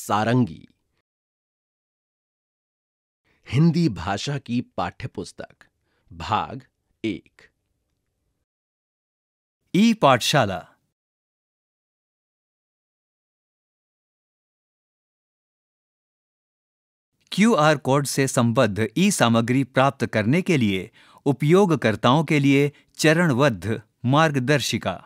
सारंगी हिंदी भाषा की पाठ्यपुस्तक भाग एक ई पाठशाला क्यू आर कोड से संबद्ध ई सामग्री प्राप्त करने के लिए उपयोगकर्ताओं के लिए चरणबद्ध मार्गदर्शिका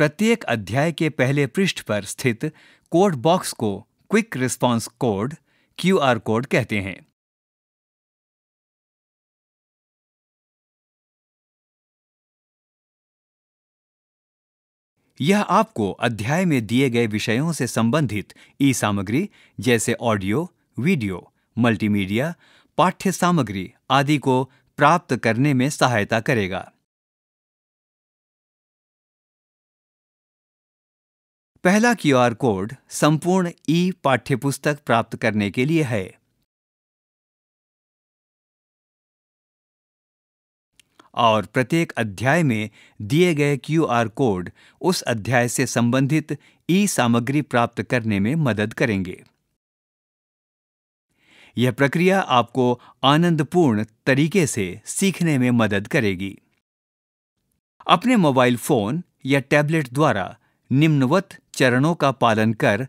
प्रत्येक अध्याय के पहले पृष्ठ पर स्थित कोड बॉक्स को quick response code Q code कहते हैं यह आपको अध्याय में दिए गए विषयों से संबंधित ई सामग्री जैसे ऑडियो वीडियो मल्टीमीडिया पाठ्य सामग्री आदि को प्राप्त करने में सहायता करेगा पहला क्यूआर कोड संपूर्ण ई पाठ्यपुस्तक प्राप्त करने के लिए है और प्रत्येक अध्याय में दिए गए क्यूआर कोड उस अध्याय से संबंधित ई सामग्री प्राप्त करने में मदद करेंगे यह प्रक्रिया आपको आनंदपूर्ण तरीके से सीखने में मदद करेगी अपने मोबाइल फोन या टैबलेट द्वारा निम्नवत चरणों का पालन कर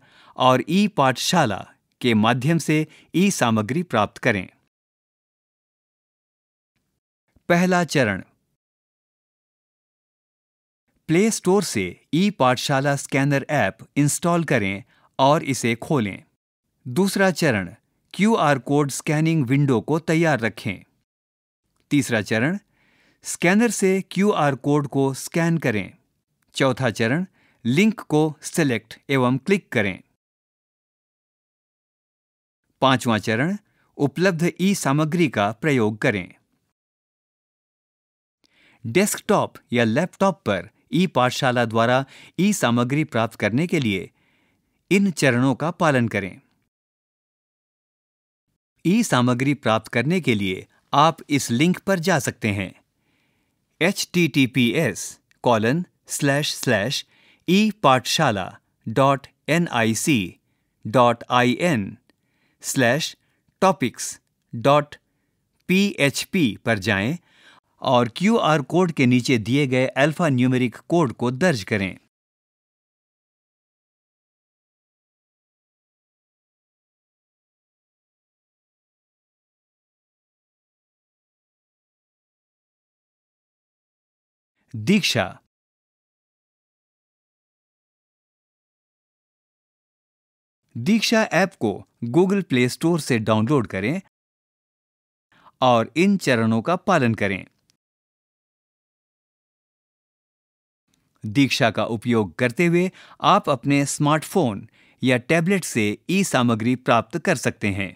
और ई पाठशाला के माध्यम से ई सामग्री प्राप्त करें पहला चरण प्ले स्टोर से ई पाठशाला स्कैनर ऐप इंस्टॉल करें और इसे खोलें दूसरा चरण क्यूआर कोड स्कैनिंग विंडो को तैयार रखें तीसरा चरण स्कैनर से क्यूआर कोड को स्कैन करें चौथा चरण लिंक को सिलेक्ट एवं क्लिक करें पांचवा चरण उपलब्ध ई सामग्री का प्रयोग करें डेस्कटॉप या लैपटॉप पर ई पाठशाला द्वारा ई सामग्री प्राप्त करने के लिए इन चरणों का पालन करें ई सामग्री प्राप्त करने के लिए आप इस लिंक पर जा सकते हैं H T T P S colon slash slash Pathshala dot dot N I I C N slash topics dot P H P पर जाएं और क्यू आर कोड के नीचे दिए गए अल्फा न्यूमेरिक कोड को दर्ज करें दीक्षा दीक्षा ऐप को गूगल प्ले स्टोर से डाउनलोड करें और इन चरणों का पालन करें दीक्षा का उपयोग करते हुए आप अपने स्मार्टफोन या टैबलेट से ई सामग्री प्राप्त कर सकते हैं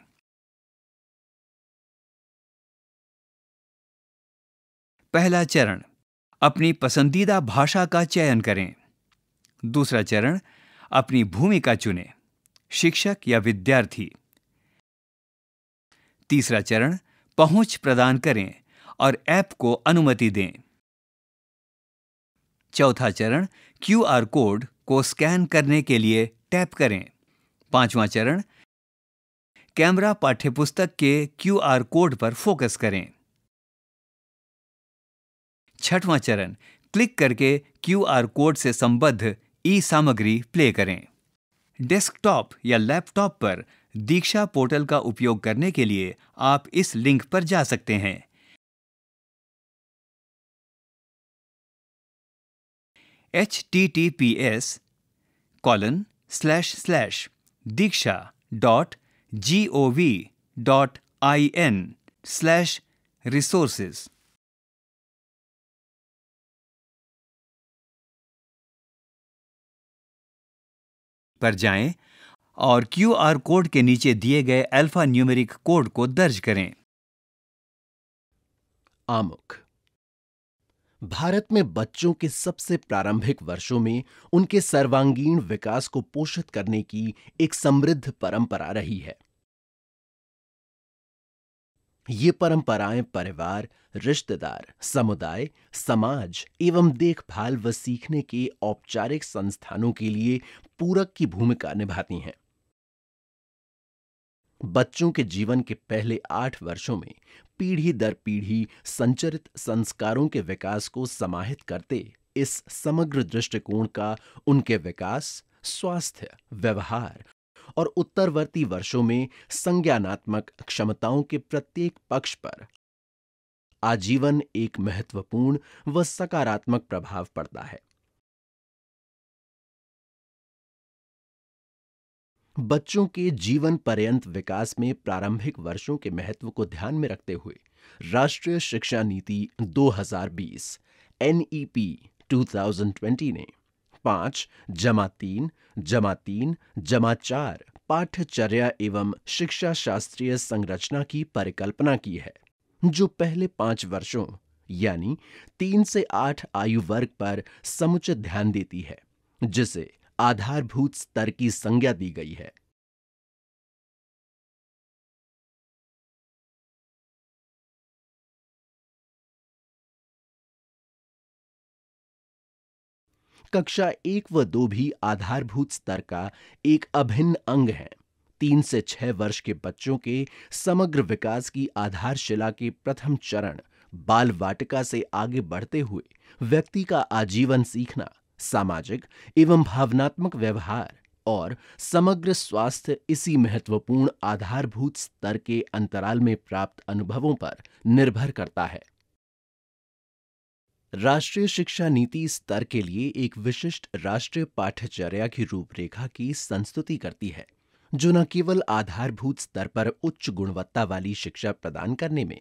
पहला चरण अपनी पसंदीदा भाषा का चयन करें दूसरा चरण अपनी भूमिका चुनें शिक्षक या विद्यार्थी तीसरा चरण पहुंच प्रदान करें और ऐप को अनुमति दें चौथा चरण क्यूआर कोड को स्कैन करने के लिए टैप करें पांचवा चरण कैमरा पाठ्यपुस्तक के क्यूआर कोड पर फोकस करें छठवां चरण क्लिक करके क्यूआर कोड से संबद्ध ई सामग्री प्ले करें डेस्कटॉप या लैपटॉप पर दीक्षा पोर्टल का उपयोग करने के लिए आप इस लिंक पर जा सकते हैं H T T P S colon slash slash Diksha dot G O V dot I N slash resources पर जाएं और क्यूआर कोड के नीचे दिए गए अल्फा न्यूमेरिक कोड को दर्ज करें आमुख भारत में बच्चों के सबसे प्रारंभिक वर्षों में उनके सर्वांगीण विकास को पोषित करने की एक समृद्ध परंपरा रही है ये परंपराएं परिवार रिश्तेदार समुदाय समाज एवं देखभाल व सीखने के औपचारिक संस्थानों के लिए पूरक की भूमिका निभाती हैं बच्चों के जीवन के पहले आठ वर्षों में पीढ़ी दर पीढ़ी संचरित संस्कारों के विकास को समाहित करते इस समग्र दृष्टिकोण का उनके विकास स्वास्थ्य व्यवहार और उत्तरवर्ती वर्षों में संज्ञानात्मक क्षमताओं के प्रत्येक पक्ष पर आजीवन एक महत्वपूर्ण व सकारात्मक प्रभाव पड़ता है बच्चों के जीवन पर्यन्त विकास में प्रारंभिक वर्षों के महत्व को ध्यान में रखते हुए राष्ट्रीय शिक्षा नीति 2020 एनईपी 2020 ने पाँच जमा तीन जमा तीन जमा चार पाठ्यचर्या एवं शिक्षा शास्त्रीय संरचना की परिकल्पना की है जो पहले पांच वर्षों यानी तीन से आठ आयु वर्ग पर समुचित ध्यान देती है जिसे आधारभूत स्तर की संज्ञा दी गई है कक्षा एक व दो भी आधारभूत स्तर का एक अभिन्न अंग है तीन से छह वर्ष के बच्चों के समग्र विकास की आधारशिला के प्रथम चरण बाल वाटिका से आगे बढ़ते हुए व्यक्ति का आजीवन सीखना सामाजिक एवं भावनात्मक व्यवहार और समग्र स्वास्थ्य इसी महत्वपूर्ण आधारभूत स्तर के अंतराल में प्राप्त अनुभवों पर निर्भर करता है राष्ट्रीय शिक्षा नीति स्तर के लिए एक विशिष्ट राष्ट्रीय पाठ्यचर्या की रूपरेखा की संस्तुति करती है जो न केवल आधारभूत स्तर पर उच्च गुणवत्ता वाली शिक्षा प्रदान करने में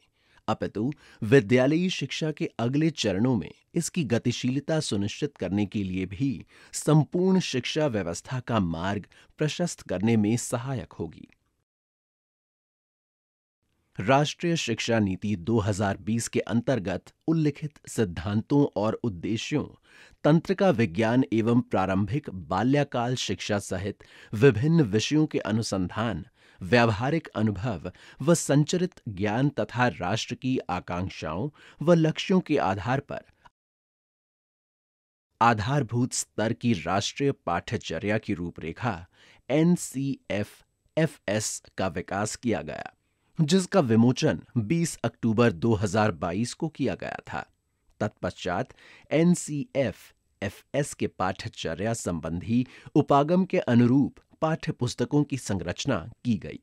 अपितु विद्यालयी शिक्षा के अगले चरणों में इसकी गतिशीलता सुनिश्चित करने के लिए भी संपूर्ण शिक्षा व्यवस्था का मार्ग प्रशस्त करने में सहायक होगी राष्ट्रीय शिक्षा नीति 2020 के अंतर्गत उल्लिखित सिद्धांतों और उद्देश्यों तंत्रिका विज्ञान एवं प्रारंभिक बाल्यकाल शिक्षा सहित विभिन्न विषयों के अनुसंधान व्यावहारिक अनुभव व संचरित ज्ञान तथा राष्ट्र की आकांक्षाओं व लक्ष्यों के आधार पर आधारभूत स्तर की राष्ट्रीय पाठ्यचर्या की रूपरेखा N C F F S का विकास किया गया जिसका विमोचन 20 अक्टूबर 2022 को किया गया था तत्पश्चात N C F F S के पाठ्यचर्या संबंधी उपागम के अनुरूप पाठ्य पुस्तकों की संरचना की गई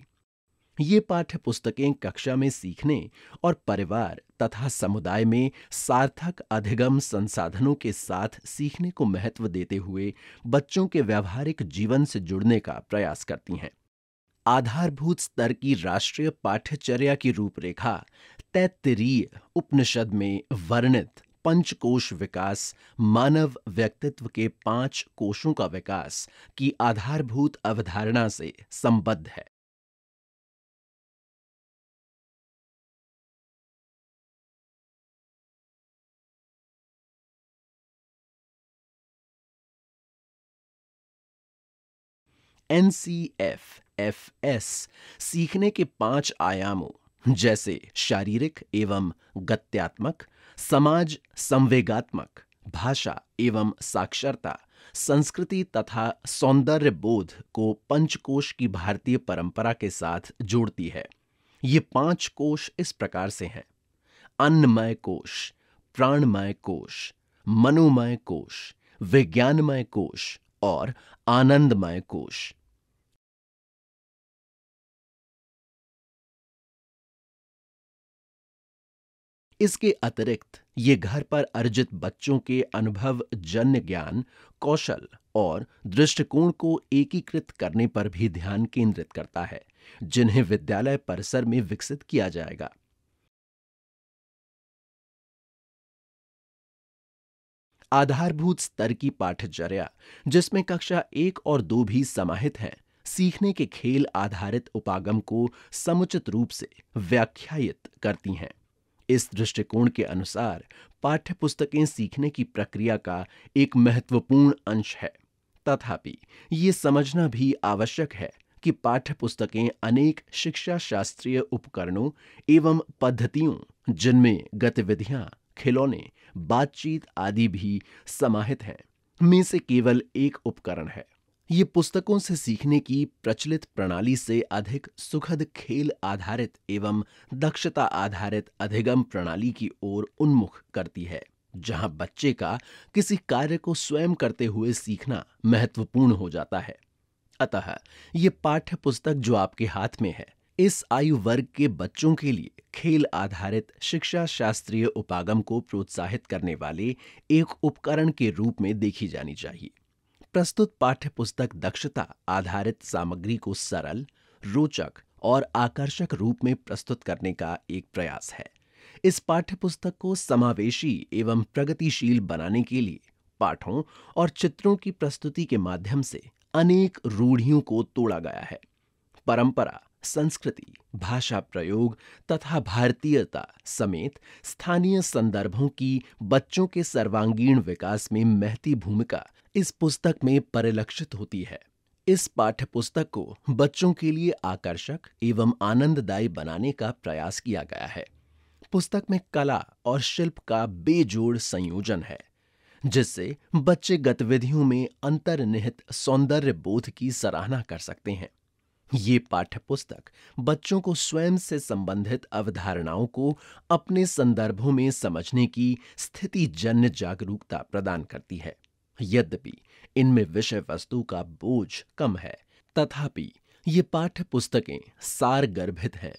ये पाठ्य पुस्तकें कक्षा में सीखने और परिवार तथा समुदाय में सार्थक अधिगम संसाधनों के साथ सीखने को महत्व देते हुए बच्चों के व्यवहारिक जीवन से जुड़ने का प्रयास करती हैं आधारभूत स्तर की राष्ट्रीय पाठ्यचर्या की रूपरेखा तैतरीय उपनिषद में वर्णित पंचकोश विकास मानव व्यक्तित्व के पांच कोशों का विकास की आधारभूत अवधारणा से संबद्ध है N C F F S सीखने के पांच आयामों जैसे शारीरिक एवं गत्यात्मक समाज संवेगात्मक भाषा एवं साक्षरता संस्कृति तथा सौंदर्य बोध को पंचकोश की भारतीय परंपरा के साथ जोड़ती है ये पांच कोश इस प्रकार से हैं अन्नमय कोश प्राणमय कोश मनोमय कोश विज्ञानमय कोश और आनंदमय कोश इसके अतिरिक्त ये घर पर अर्जित बच्चों के अनुभव जन्य ज्ञान कौशल और दृष्टिकोण को एकीकृत करने पर भी ध्यान केंद्रित करता है जिन्हें विद्यालय परिसर में विकसित किया जाएगा आधारभूत स्तर की पाठ्यचर्या जिसमें कक्षा एक और दो भी समाहित हैं सीखने के खेल आधारित उपागम को समुचित रूप से व्याख्यायित करती हैं इस दृष्टिकोण के अनुसार पाठ्य पुस्तकें सीखने की प्रक्रिया का एक महत्वपूर्ण अंश है तथापि ये समझना भी आवश्यक है कि पाठ्य पुस्तकें अनेक शिक्षा शास्त्रीय उपकरणों एवं पद्धतियों जिनमें गतिविधियां खिलौने बातचीत आदि भी समाहित हैं में से केवल एक उपकरण है ये पुस्तकों से सीखने की प्रचलित प्रणाली से अधिक सुखद खेल आधारित एवं दक्षता आधारित अधिगम प्रणाली की ओर उन्मुख करती है जहां बच्चे का किसी कार्य को स्वयं करते हुए सीखना महत्वपूर्ण हो जाता है अतः ये पाठ्य पुस्तक जो आपके हाथ में है इस आयु वर्ग के बच्चों के लिए खेल आधारित शिक्षा शास्त्रीय उपागम को प्रोत्साहित करने वाले एक उपकरण के रूप में देखी जानी चाहिए प्रस्तुत पाठ्य पुस्तक दक्षता आधारित सामग्री को सरल रोचक और आकर्षक रूप में प्रस्तुत करने का एक प्रयास है इस पाठ्य पुस्तक को समावेशी एवं प्रगतिशील बनाने के लिए पाठों और चित्रों की प्रस्तुति के माध्यम से अनेक रूढ़ियों को तोड़ा गया है परंपरा संस्कृति भाषा प्रयोग तथा भारतीयता समेत स्थानीय संदर्भों की बच्चों के सर्वांगीण विकास में महती भूमिका इस पुस्तक में परिलक्षित होती है इस पाठ्य पुस्तक को बच्चों के लिए आकर्षक एवं आनंददायी बनाने का प्रयास किया गया है पुस्तक में कला और शिल्प का बेजोड़ संयोजन है जिससे बच्चे गतिविधियों में अंतर्निहित सौंदर्य बोध की सराहना कर सकते हैं ये पाठ्यपुस्तक बच्चों को स्वयं से संबंधित अवधारणाओं को अपने संदर्भों में समझने की स्थिति जन्य जागरूकता प्रदान करती है यद्यपि इनमें विषय वस्तु का बोझ कम है तथापि ये पाठ्य पुस्तकें सार गर्भित हैं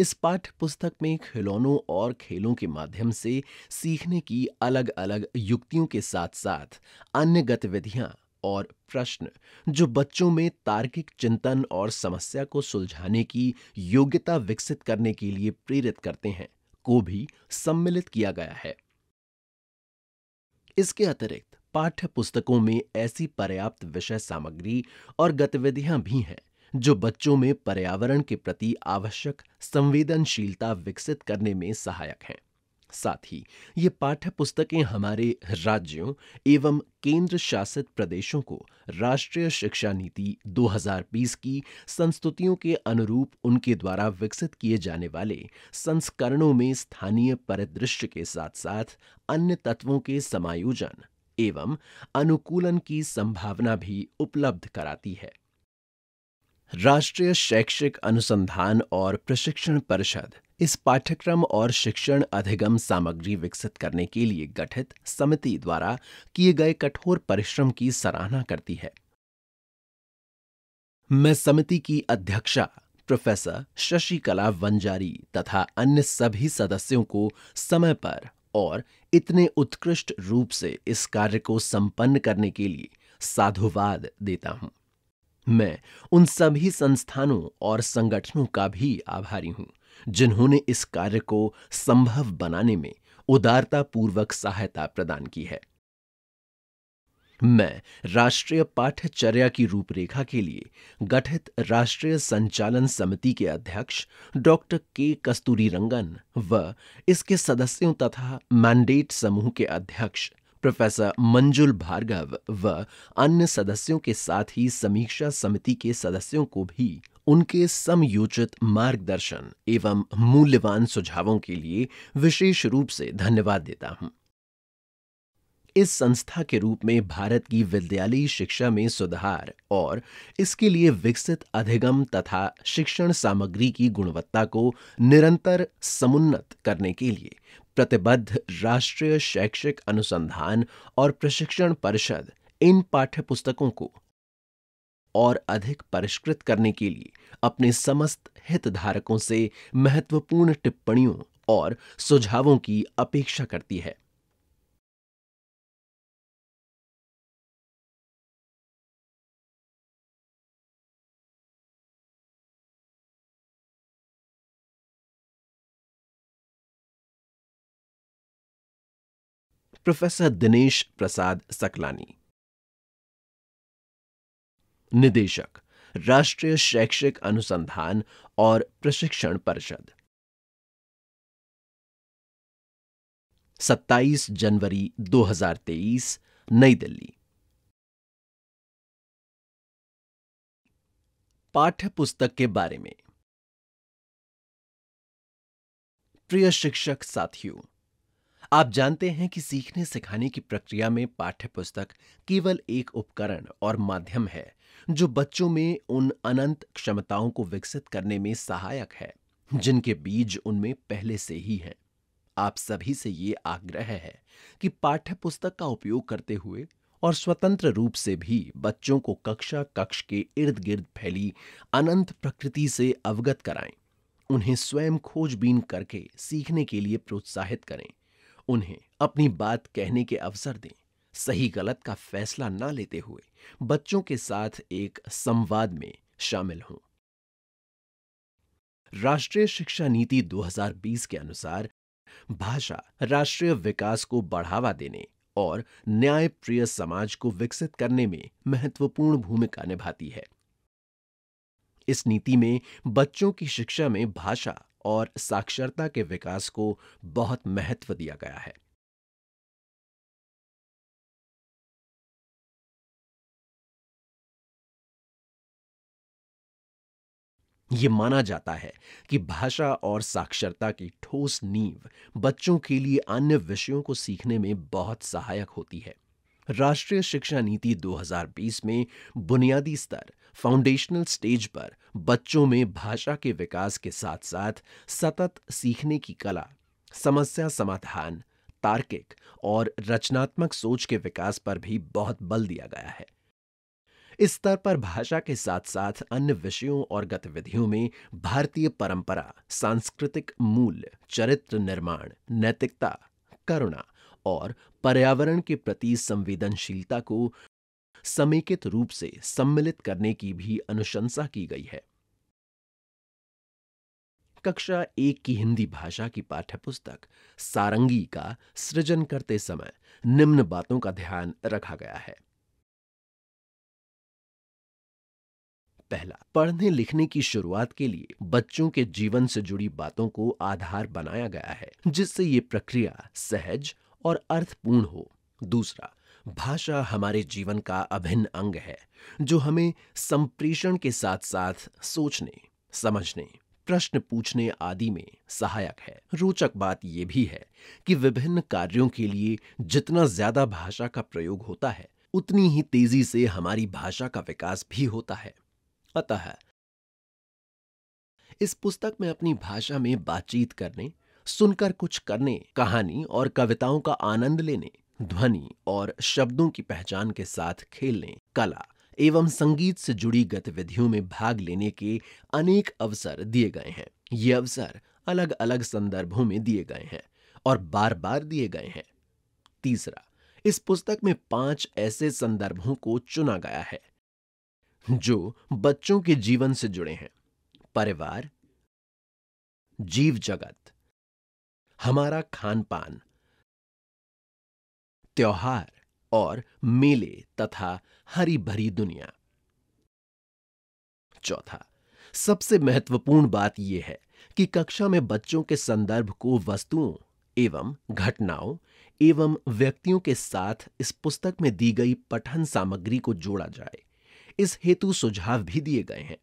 इस पाठ्य पुस्तक में खिलौनों और खेलों के माध्यम से सीखने की अलग अलग युक्तियों के साथ साथ अन्य गतिविधियां और प्रश्न जो बच्चों में तार्किक चिंतन और समस्या को सुलझाने की योग्यता विकसित करने के लिए प्रेरित करते हैं को भी सम्मिलित किया गया है इसके अतिरिक्त पाठ्य पुस्तकों में ऐसी पर्याप्त विषय सामग्री और गतिविधियां भी हैं जो बच्चों में पर्यावरण के प्रति आवश्यक संवेदनशीलता विकसित करने में सहायक हैं साथ ही ये पाठ्य पुस्तकें हमारे राज्यों एवं केंद्र शासित प्रदेशों को राष्ट्रीय शिक्षा नीति 2020 की संस्तुतियों के अनुरूप उनके द्वारा विकसित किए जाने वाले संस्करणों में स्थानीय परिदृश्य के साथ साथ अन्य तत्वों के समायोजन एवं अनुकूलन की संभावना भी उपलब्ध कराती है राष्ट्रीय शैक्षिक अनुसंधान और प्रशिक्षण परिषद इस पाठ्यक्रम और शिक्षण अधिगम सामग्री विकसित करने के लिए गठित समिति द्वारा किए गए कठोर परिश्रम की सराहना करती है मैं समिति की अध्यक्षा प्रोफेसर शशिकला वंजारी तथा अन्य सभी सदस्यों को समय पर और इतने उत्कृष्ट रूप से इस कार्य को संपन्न करने के लिए साधुवाद देता हूं मैं उन सभी संस्थानों और संगठनों का भी आभारी हूं जिन्होंने इस कार्य को संभव बनाने में उदारतापूर्वक सहायता प्रदान की है मैं राष्ट्रीय पाठ्यचर्या की रूपरेखा के लिए गठित राष्ट्रीय संचालन समिति के अध्यक्ष डॉक्टर के कस्तूरी रंगन व इसके सदस्यों तथा मैंडेट समूह के अध्यक्ष प्रोफेसर मंजुल भार्गव व अन्य सदस्यों के साथ ही समीक्षा समिति के सदस्यों को भी उनके समयोचित मार्गदर्शन एवं मूल्यवान सुझावों के लिए विशेष रूप से धन्यवाद देता हूं इस संस्था के रूप में भारत की विद्यालयी शिक्षा में सुधार और इसके लिए विकसित अधिगम तथा शिक्षण सामग्री की गुणवत्ता को निरंतर समुन्नत करने के लिए प्रतिबद्ध राष्ट्रीय शैक्षिक अनुसंधान और प्रशिक्षण परिषद इन पाठ्यपुस्तकों को और अधिक परिष्कृत करने के लिए अपने समस्त हितधारकों से महत्वपूर्ण टिप्पणियों और सुझावों की अपेक्षा करती है प्रोफेसर दिनेश प्रसाद सकलानी निदेशक राष्ट्रीय शैक्षिक अनुसंधान और प्रशिक्षण परिषद 27 जनवरी 2023 नई दिल्ली पाठ्य पुस्तक के बारे में प्रिय शिक्षक साथियों आप जानते हैं कि सीखने सिखाने की प्रक्रिया में पाठ्य पुस्तक केवल एक उपकरण और माध्यम है जो बच्चों में उन अनंत क्षमताओं को विकसित करने में सहायक है जिनके बीज उनमें पहले से ही हैं आप सभी से ये आग्रह है कि पाठ्य पुस्तक का उपयोग करते हुए और स्वतंत्र रूप से भी बच्चों को कक्षा कक्ष के इर्द गिर्द फैली अनंत प्रकृति से अवगत कराएं उन्हें स्वयं खोजबीन करके सीखने के लिए प्रोत्साहित करें उन्हें अपनी बात कहने के अवसर दें सही गलत का फैसला ना लेते हुए बच्चों के साथ एक संवाद में शामिल हूं राष्ट्रीय शिक्षा नीति 2020 के अनुसार भाषा राष्ट्रीय विकास को बढ़ावा देने और न्यायप्रिय समाज को विकसित करने में महत्वपूर्ण भूमिका निभाती है इस नीति में बच्चों की शिक्षा में भाषा और साक्षरता के विकास को बहुत महत्व दिया गया है ये माना जाता है कि भाषा और साक्षरता की ठोस नींव बच्चों के लिए अन्य विषयों को सीखने में बहुत सहायक होती है राष्ट्रीय शिक्षा नीति 2020 में बुनियादी स्तर फाउंडेशनल स्टेज पर बच्चों में भाषा के विकास के साथ साथ सतत सीखने की कला समस्या समाधान तार्किक और रचनात्मक सोच के विकास पर भी बहुत बल दिया गया है इस स्तर पर भाषा के साथ साथ अन्य विषयों और गतिविधियों में भारतीय परंपरा सांस्कृतिक मूल्य चरित्र निर्माण नैतिकता करुणा और पर्यावरण के प्रति संवेदनशीलता को समेकित रूप से सम्मिलित करने की भी अनुशंसा की गई है कक्षा एक की हिंदी भाषा की पाठ्यपुस्तक सारंगी का सृजन करते समय निम्न बातों का ध्यान रखा गया है पहला पढ़ने लिखने की शुरुआत के लिए बच्चों के जीवन से जुड़ी बातों को आधार बनाया गया है जिससे ये प्रक्रिया सहज और अर्थपूर्ण हो दूसरा भाषा हमारे जीवन का अभिन्न अंग है जो हमें संप्रेषण के साथ साथ सोचने समझने प्रश्न पूछने आदि में सहायक है रोचक बात यह भी है कि विभिन्न कार्यों के लिए जितना ज्यादा भाषा का प्रयोग होता है उतनी ही तेजी से हमारी भाषा का विकास भी होता है अतः इस पुस्तक में अपनी भाषा में बातचीत करने सुनकर कुछ करने कहानी और कविताओं का आनंद लेने ध्वनि और शब्दों की पहचान के साथ खेलने कला एवं संगीत से जुड़ी गतिविधियों में भाग लेने के अनेक अवसर दिए गए हैं ये अवसर अलग अलग संदर्भों में दिए गए हैं और बार बार दिए गए हैं तीसरा इस पुस्तक में पांच ऐसे संदर्भों को चुना गया है जो बच्चों के जीवन से जुड़े हैं परिवार जीव जगत हमारा खान पान त्योहार और मेले तथा हरी भरी दुनिया चौथा सबसे महत्वपूर्ण बात यह है कि कक्षा में बच्चों के संदर्भ को वस्तुओं एवं घटनाओं एवं व्यक्तियों के साथ इस पुस्तक में दी गई पठन सामग्री को जोड़ा जाए इस हेतु सुझाव भी दिए गए हैं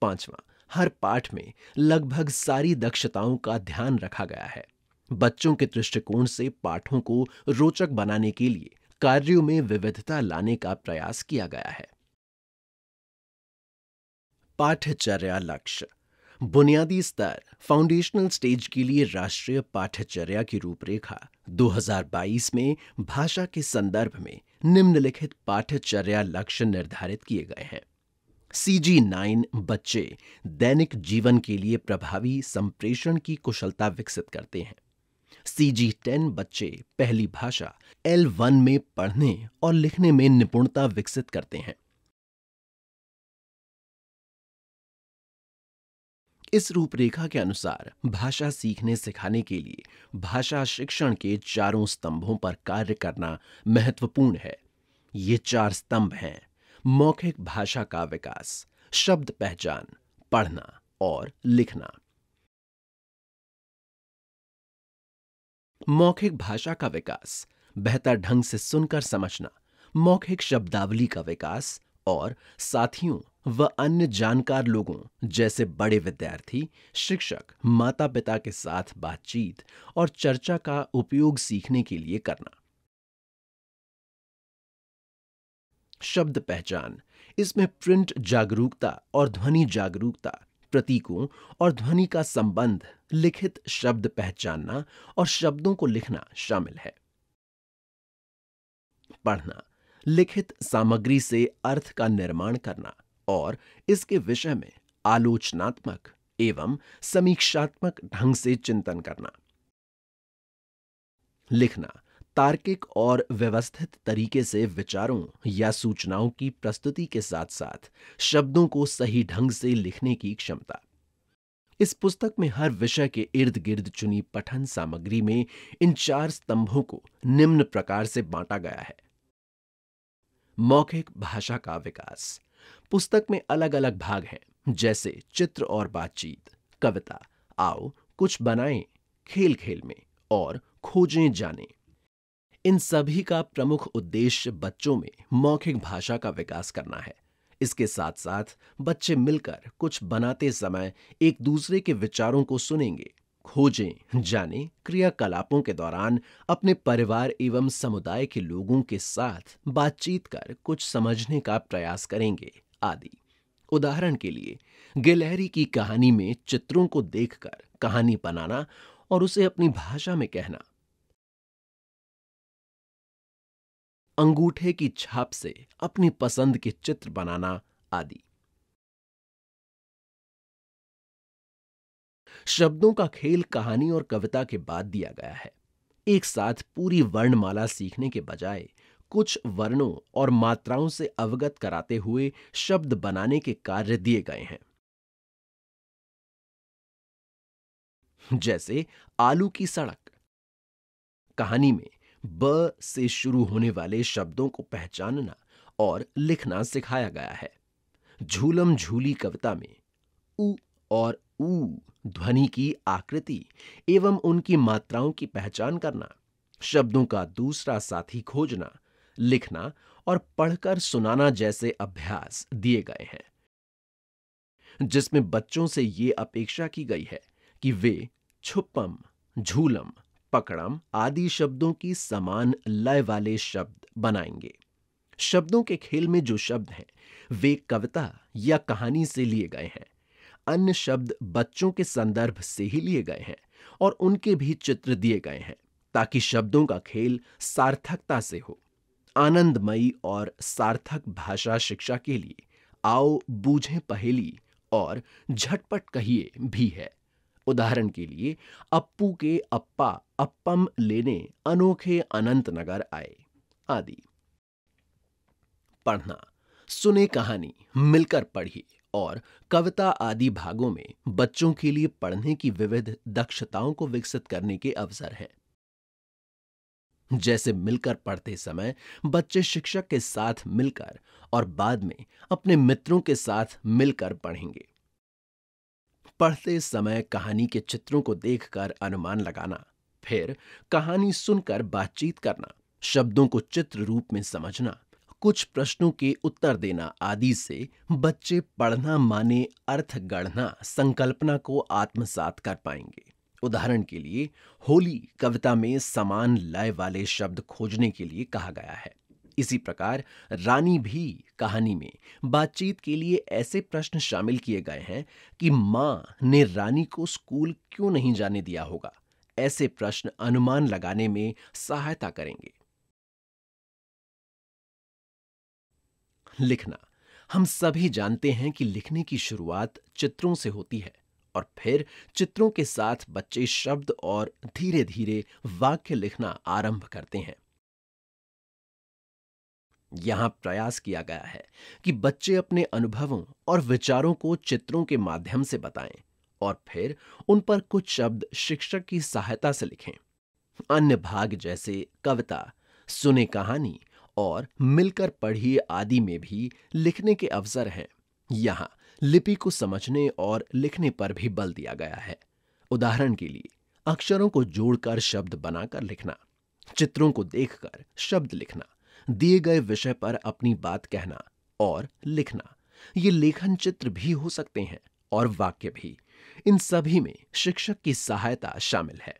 पांचवा हर पाठ में लगभग सारी दक्षताओं का ध्यान रखा गया है बच्चों के दृष्टिकोण से पाठों को रोचक बनाने के लिए कार्यों में विविधता लाने का प्रयास किया गया है पाठचर्या लक्ष्य बुनियादी स्तर फाउंडेशनल स्टेज के लिए राष्ट्रीय पाठ्यचर्या की रूपरेखा 2022 में भाषा के संदर्भ में निम्नलिखित पाठ्यचर्या लक्ष्य निर्धारित किए गए हैं सीजी नाइन बच्चे दैनिक जीवन के लिए प्रभावी संप्रेषण की कुशलता विकसित करते हैं सीजी टेन बच्चे पहली भाषा एल वन में पढ़ने और लिखने में निपुणता विकसित करते हैं इस रूपरेखा के अनुसार भाषा सीखने सिखाने के लिए भाषा शिक्षण के चारों स्तंभों पर कार्य करना महत्वपूर्ण है ये चार स्तंभ हैं मौखिक भाषा का विकास शब्द पहचान पढ़ना और लिखना मौखिक भाषा का विकास बेहतर ढंग से सुनकर समझना मौखिक शब्दावली का विकास और साथियों व अन्य जानकार लोगों जैसे बड़े विद्यार्थी शिक्षक माता पिता के साथ बातचीत और चर्चा का उपयोग सीखने के लिए करना शब्द पहचान इसमें प्रिंट जागरूकता और ध्वनि जागरूकता प्रतीकों और ध्वनि का संबंध लिखित शब्द पहचानना और शब्दों को लिखना शामिल है पढ़ना लिखित सामग्री से अर्थ का निर्माण करना और इसके विषय में आलोचनात्मक एवं समीक्षात्मक ढंग से चिंतन करना लिखना तार्किक और व्यवस्थित तरीके से विचारों या सूचनाओं की प्रस्तुति के साथ साथ शब्दों को सही ढंग से लिखने की क्षमता इस पुस्तक में हर विषय के इर्द गिर्द चुनी पठन सामग्री में इन चार स्तंभों को निम्न प्रकार से बांटा गया है मौखिक भाषा का विकास पुस्तक में अलग अलग भाग हैं जैसे चित्र और बातचीत कविता आओ कुछ बनाएं खेल खेल में और खोजें जाने इन सभी का प्रमुख उद्देश्य बच्चों में मौखिक भाषा का विकास करना है इसके साथ साथ बच्चे मिलकर कुछ बनाते समय एक दूसरे के विचारों को सुनेंगे खोजें जानें क्रियाकलापों के दौरान अपने परिवार एवं समुदाय के लोगों के साथ बातचीत कर कुछ समझने का प्रयास करेंगे आदि उदाहरण के लिए गिलहरी की कहानी में चित्रों को देखकर कहानी बनाना और उसे अपनी भाषा में कहना अंगूठे की छाप से अपनी पसंद के चित्र बनाना आदि शब्दों का खेल कहानी और कविता के बाद दिया गया है एक साथ पूरी वर्णमाला सीखने के बजाय कुछ वर्णों और मात्राओं से अवगत कराते हुए शब्द बनाने के कार्य दिए गए हैं जैसे आलू की सड़क कहानी में ब से शुरू होने वाले शब्दों को पहचानना और लिखना सिखाया गया है झूलम झूली कविता में उ और ऊ ध्वनि की आकृति एवं उनकी मात्राओं की पहचान करना शब्दों का दूसरा साथी खोजना लिखना और पढ़कर सुनाना जैसे अभ्यास दिए गए हैं जिसमें बच्चों से ये अपेक्षा की गई है कि वे छुपम झूलम पकड़म आदि शब्दों की समान लय वाले शब्द बनाएंगे शब्दों के खेल में जो शब्द हैं वे कविता या कहानी से लिए गए हैं अन्य शब्द बच्चों के संदर्भ से ही लिए गए हैं और उनके भी चित्र दिए गए हैं ताकि शब्दों का खेल सार्थकता से हो आनंदमयी और सार्थक भाषा शिक्षा के लिए आओ बूझें पहेली और झटपट कहिए भी है उदाहरण के लिए अप्पू के अप्पा अप्पम लेने अनोखे अनंत नगर आए आदि पढ़ना सुने कहानी मिलकर पढ़िए और कविता आदि भागों में बच्चों के लिए पढ़ने की विविध दक्षताओं को विकसित करने के अवसर है जैसे मिलकर पढ़ते समय बच्चे शिक्षक के साथ मिलकर और बाद में अपने मित्रों के साथ मिलकर पढ़ेंगे पढ़ते समय कहानी के चित्रों को देखकर अनुमान लगाना फिर कहानी सुनकर बातचीत करना शब्दों को चित्र रूप में समझना कुछ प्रश्नों के उत्तर देना आदि से बच्चे पढ़ना माने अर्थ गढ़ना संकल्पना को आत्मसात कर पाएंगे उदाहरण के लिए होली कविता में समान लय वाले शब्द खोजने के लिए कहा गया है इसी प्रकार रानी भी कहानी में बातचीत के लिए ऐसे प्रश्न शामिल किए गए हैं कि माँ ने रानी को स्कूल क्यों नहीं जाने दिया होगा ऐसे प्रश्न अनुमान लगाने में सहायता करेंगे लिखना हम सभी जानते हैं कि लिखने की शुरुआत चित्रों से होती है और फिर चित्रों के साथ बच्चे शब्द और धीरे धीरे वाक्य लिखना आरंभ करते हैं यहां प्रयास किया गया है कि बच्चे अपने अनुभवों और विचारों को चित्रों के माध्यम से बताएं और फिर उन पर कुछ शब्द शिक्षक की सहायता से लिखें अन्य भाग जैसे कविता सुने कहानी और मिलकर पढ़िए आदि में भी लिखने के अवसर हैं यहाँ लिपि को समझने और लिखने पर भी बल दिया गया है उदाहरण के लिए अक्षरों को जोड़कर शब्द बनाकर लिखना चित्रों को देखकर शब्द लिखना दिए गए विषय पर अपनी बात कहना और लिखना ये लेखन चित्र भी हो सकते हैं और वाक्य भी इन सभी में शिक्षक की सहायता शामिल है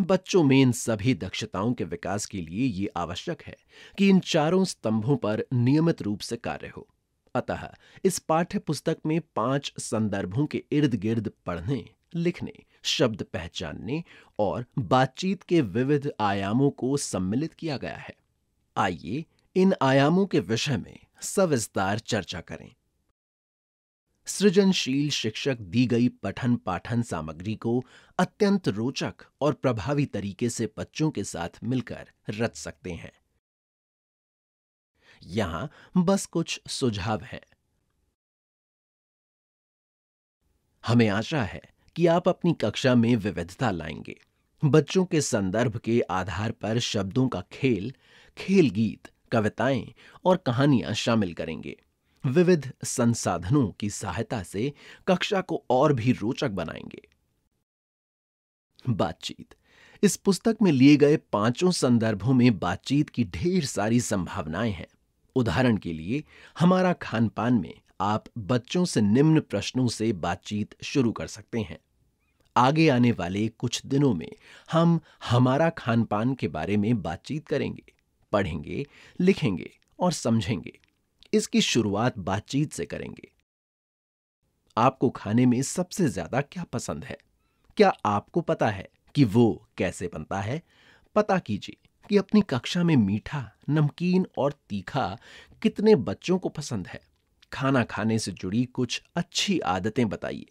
बच्चों में इन सभी दक्षताओं के विकास के लिए ये आवश्यक है कि इन चारों स्तंभों पर नियमित रूप से कार्य हो अतः इस पाठ्य पुस्तक में पांच संदर्भों के इर्द गिर्द पढ़ने लिखने शब्द पहचानने और बातचीत के विविध आयामों को सम्मिलित किया गया है आइए इन आयामों के विषय में सविस्तार चर्चा करें सृजनशील शिक्षक दी गई पठन पाठन सामग्री को अत्यंत रोचक और प्रभावी तरीके से बच्चों के साथ मिलकर रच सकते हैं यहां बस कुछ सुझाव हैं हमें आशा है कि आप अपनी कक्षा में विविधता लाएंगे बच्चों के संदर्भ के आधार पर शब्दों का खेल खेल गीत कविताएं और कहानियां शामिल करेंगे विविध संसाधनों की सहायता से कक्षा को और भी रोचक बनाएंगे बातचीत इस पुस्तक में लिए गए पांचों संदर्भों में बातचीत की ढेर सारी संभावनाएं हैं उदाहरण के लिए हमारा खान पान में आप बच्चों से निम्न प्रश्नों से बातचीत शुरू कर सकते हैं आगे आने वाले कुछ दिनों में हम हमारा खान पान के बारे में बातचीत करेंगे पढ़ेंगे लिखेंगे और समझेंगे इसकी शुरुआत बातचीत से करेंगे आपको खाने में सबसे ज्यादा क्या पसंद है क्या आपको पता है कि वो कैसे बनता है पता कीजिए कि अपनी कक्षा में मीठा नमकीन और तीखा कितने बच्चों को पसंद है खाना खाने से जुड़ी कुछ अच्छी आदतें बताइए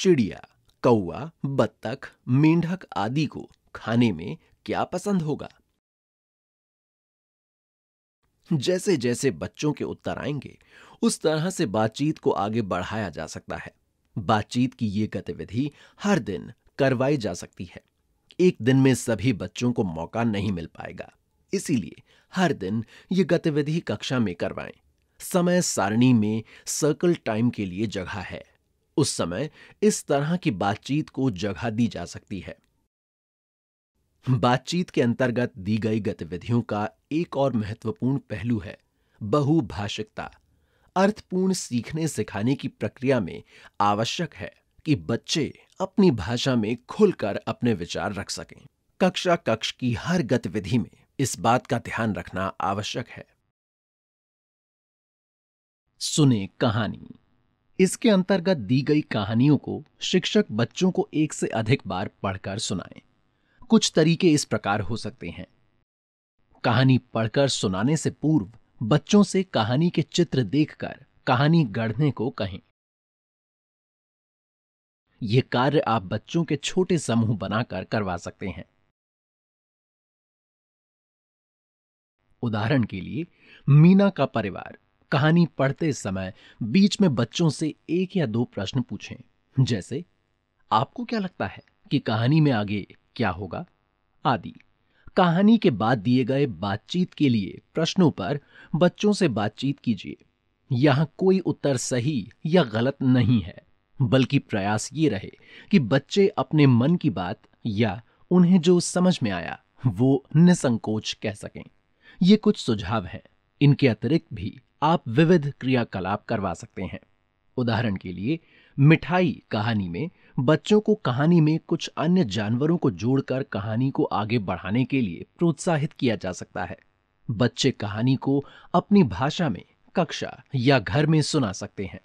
चिड़िया कौआ बत्तख मेंढक आदि को खाने में क्या पसंद होगा जैसे जैसे बच्चों के उत्तर आएंगे उस तरह से बातचीत को आगे बढ़ाया जा सकता है बातचीत की ये गतिविधि हर दिन करवाई जा सकती है एक दिन में सभी बच्चों को मौका नहीं मिल पाएगा इसीलिए हर दिन ये गतिविधि कक्षा में करवाएं समय सारणी में सर्कल टाइम के लिए जगह है उस समय इस तरह की बातचीत को जगह दी जा सकती है बातचीत के अंतर्गत दी गई गतिविधियों का एक और महत्वपूर्ण पहलू है बहुभाषिकता अर्थपूर्ण सीखने सिखाने की प्रक्रिया में आवश्यक है कि बच्चे अपनी भाषा में खुलकर अपने विचार रख सकें कक्षा कक्ष की हर गतिविधि में इस बात का ध्यान रखना आवश्यक है सुने कहानी इसके अंतर्गत दी गई कहानियों को शिक्षक बच्चों को एक से अधिक बार पढ़कर सुनाएं कुछ तरीके इस प्रकार हो सकते हैं कहानी पढ़कर सुनाने से पूर्व बच्चों से कहानी के चित्र देखकर कहानी गढ़ने को कहें यह कार्य आप बच्चों के छोटे समूह बनाकर करवा सकते हैं उदाहरण के लिए मीना का परिवार कहानी पढ़ते समय बीच में बच्चों से एक या दो प्रश्न पूछें जैसे आपको क्या लगता है कि कहानी में आगे क्या होगा आदि कहानी के बाद दिए गए बातचीत के लिए प्रश्नों पर बच्चों से बातचीत कीजिए यहां कोई उत्तर सही या गलत नहीं है बल्कि प्रयास ये रहे कि बच्चे अपने मन की बात या उन्हें जो समझ में आया वो निसंकोच कह सकें ये कुछ सुझाव हैं इनके अतिरिक्त भी आप विविध क्रियाकलाप करवा सकते हैं उदाहरण के लिए मिठाई कहानी में बच्चों को कहानी में कुछ अन्य जानवरों को जोड़कर कहानी को आगे बढ़ाने के लिए प्रोत्साहित किया जा सकता है बच्चे कहानी को अपनी भाषा में कक्षा या घर में सुना सकते हैं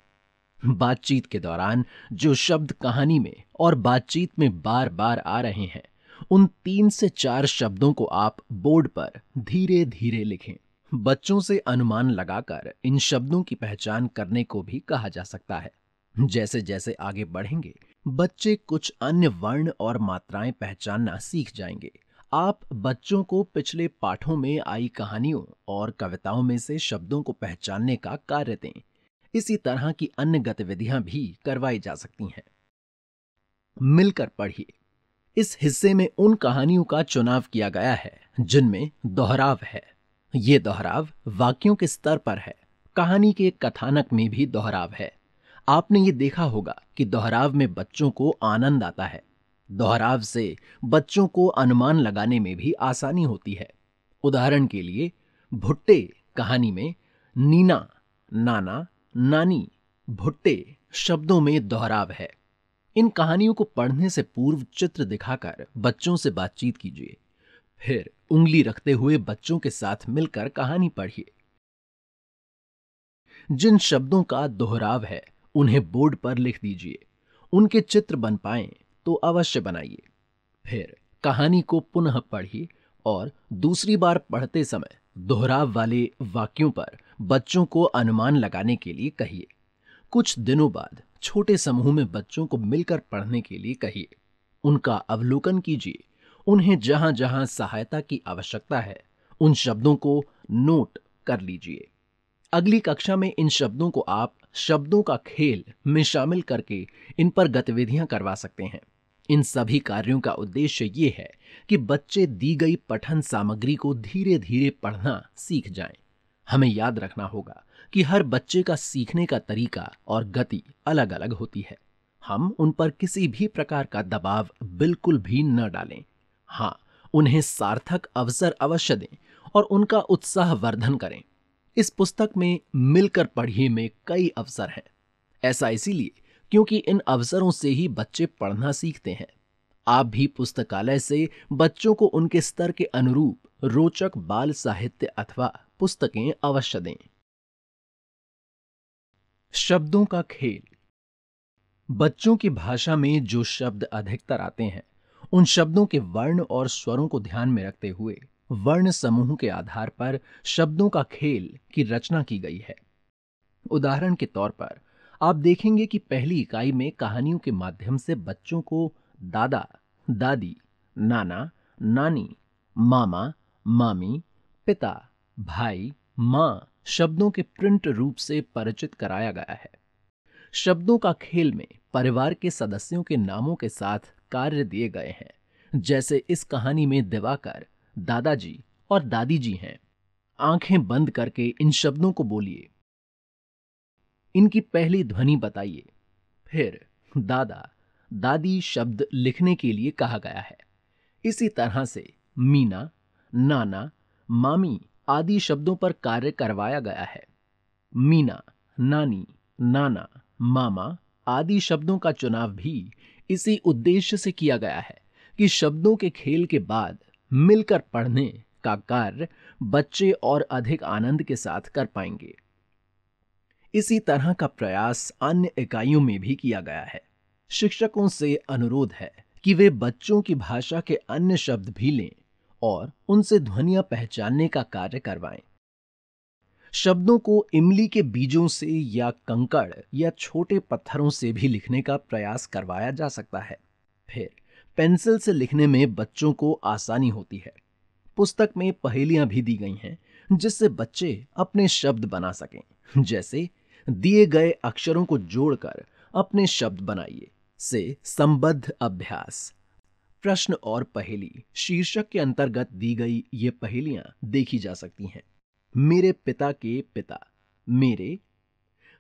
बातचीत के दौरान जो शब्द कहानी में और बातचीत में बार बार आ रहे हैं उन तीन से चार शब्दों को आप बोर्ड पर धीरे धीरे लिखें बच्चों से अनुमान लगाकर इन शब्दों की पहचान करने को भी कहा जा सकता है जैसे जैसे आगे बढ़ेंगे बच्चे कुछ अन्य वर्ण और मात्राएं पहचानना सीख जाएंगे आप बच्चों को पिछले पाठों में आई कहानियों और कविताओं में से शब्दों को पहचानने का कार्य दें इसी तरह की अन्य गतिविधियां भी करवाई जा सकती हैं मिलकर पढ़िए इस हिस्से में उन कहानियों का चुनाव किया गया है जिनमें दोहराव है ये दोहराव वाक्यों के स्तर पर है कहानी के कथानक में भी दोहराव है आपने ये देखा होगा कि दोहराव में बच्चों को आनंद आता है दोहराव से बच्चों को अनुमान लगाने में भी आसानी होती है उदाहरण के लिए भुट्टे कहानी में नीना नाना नानी भुट्टे शब्दों में दोहराव है इन कहानियों को पढ़ने से पूर्व चित्र दिखाकर बच्चों से बातचीत कीजिए फिर उंगली रखते हुए बच्चों के साथ मिलकर कहानी पढ़िए जिन शब्दों का दोहराव है उन्हें बोर्ड पर लिख दीजिए उनके चित्र बन पाए तो अवश्य बनाइए फिर कहानी को पुनः पढ़िए और दूसरी बार पढ़ते समय दोहराव वाले वाक्यों पर बच्चों को अनुमान लगाने के लिए कहिए कुछ दिनों बाद छोटे समूह में बच्चों को मिलकर पढ़ने के लिए कहिए उनका अवलोकन कीजिए उन्हें जहां जहां सहायता की आवश्यकता है उन शब्दों को नोट कर लीजिए अगली कक्षा में इन शब्दों को आप शब्दों का खेल में शामिल करके इन पर गतिविधियां करवा सकते हैं इन सभी कार्यों का उद्देश्य ये है कि बच्चे दी गई पठन सामग्री को धीरे धीरे पढ़ना सीख जाएं। हमें याद रखना होगा कि हर बच्चे का सीखने का तरीका और गति अलग अलग होती है हम उन पर किसी भी प्रकार का दबाव बिल्कुल भी न डालें हाँ उन्हें सार्थक अवसर अवश्य दें और उनका उत्साह वर्धन करें इस पुस्तक में मिलकर पढ़िए में कई अवसर हैं ऐसा इसीलिए क्योंकि इन अवसरों से ही बच्चे पढ़ना सीखते हैं आप भी पुस्तकालय से बच्चों को उनके स्तर के अनुरूप रोचक बाल साहित्य अथवा पुस्तकें अवश्य दें शब्दों का खेल बच्चों की भाषा में जो शब्द अधिकतर आते हैं उन शब्दों के वर्ण और स्वरों को ध्यान में रखते हुए वर्ण समूह के आधार पर शब्दों का खेल की रचना की गई है उदाहरण के तौर पर आप देखेंगे कि पहली इकाई में कहानियों के माध्यम से बच्चों को दादा दादी नाना नानी मामा मामी पिता भाई माँ शब्दों के प्रिंट रूप से परिचित कराया गया है शब्दों का खेल में परिवार के सदस्यों के नामों के साथ कार्य दिए गए हैं जैसे इस कहानी में दिवाकर दादाजी और दादी जी हैं आंखें बंद करके इन शब्दों को बोलिए इनकी पहली ध्वनि बताइए फिर दादा दादी शब्द लिखने के लिए कहा गया है इसी तरह से मीना नाना मामी आदि शब्दों पर कार्य करवाया गया है मीना नानी नाना मामा आदि शब्दों का चुनाव भी इसी उद्देश्य से किया गया है कि शब्दों के खेल के बाद मिलकर पढ़ने का कार्य बच्चे और अधिक आनंद के साथ कर पाएंगे इसी तरह का प्रयास अन्य इकाइयों में भी किया गया है शिक्षकों से अनुरोध है कि वे बच्चों की भाषा के अन्य शब्द भी लें और उनसे ध्वनिया पहचानने का कार्य करवाएं शब्दों को इमली के बीजों से या कंकड़ या छोटे पत्थरों से भी लिखने का प्रयास करवाया जा सकता है फिर पेंसिल से लिखने में बच्चों को आसानी होती है पुस्तक में पहेलियां भी दी गई हैं जिससे बच्चे अपने शब्द बना सकें जैसे दिए गए अक्षरों को जोड़कर अपने शब्द बनाइए से संबद्ध अभ्यास प्रश्न और पहेली शीर्षक के अंतर्गत दी गई ये पहेलियां देखी जा सकती हैं मेरे पिता के पिता मेरे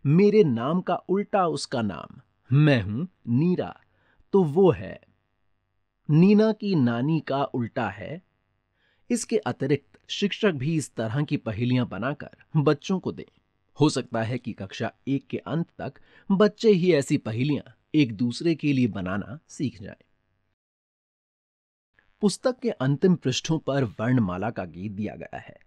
मेरे नाम का उल्टा उसका नाम मैं हूं नीरा तो वो है नीना की नानी का उल्टा है इसके अतिरिक्त शिक्षक भी इस तरह की पहेलियां बनाकर बच्चों को दें हो सकता है कि कक्षा एक के अंत तक बच्चे ही ऐसी पहेलियां एक दूसरे के लिए बनाना सीख जाए पुस्तक के अंतिम पृष्ठों पर वर्णमाला का गीत दिया गया है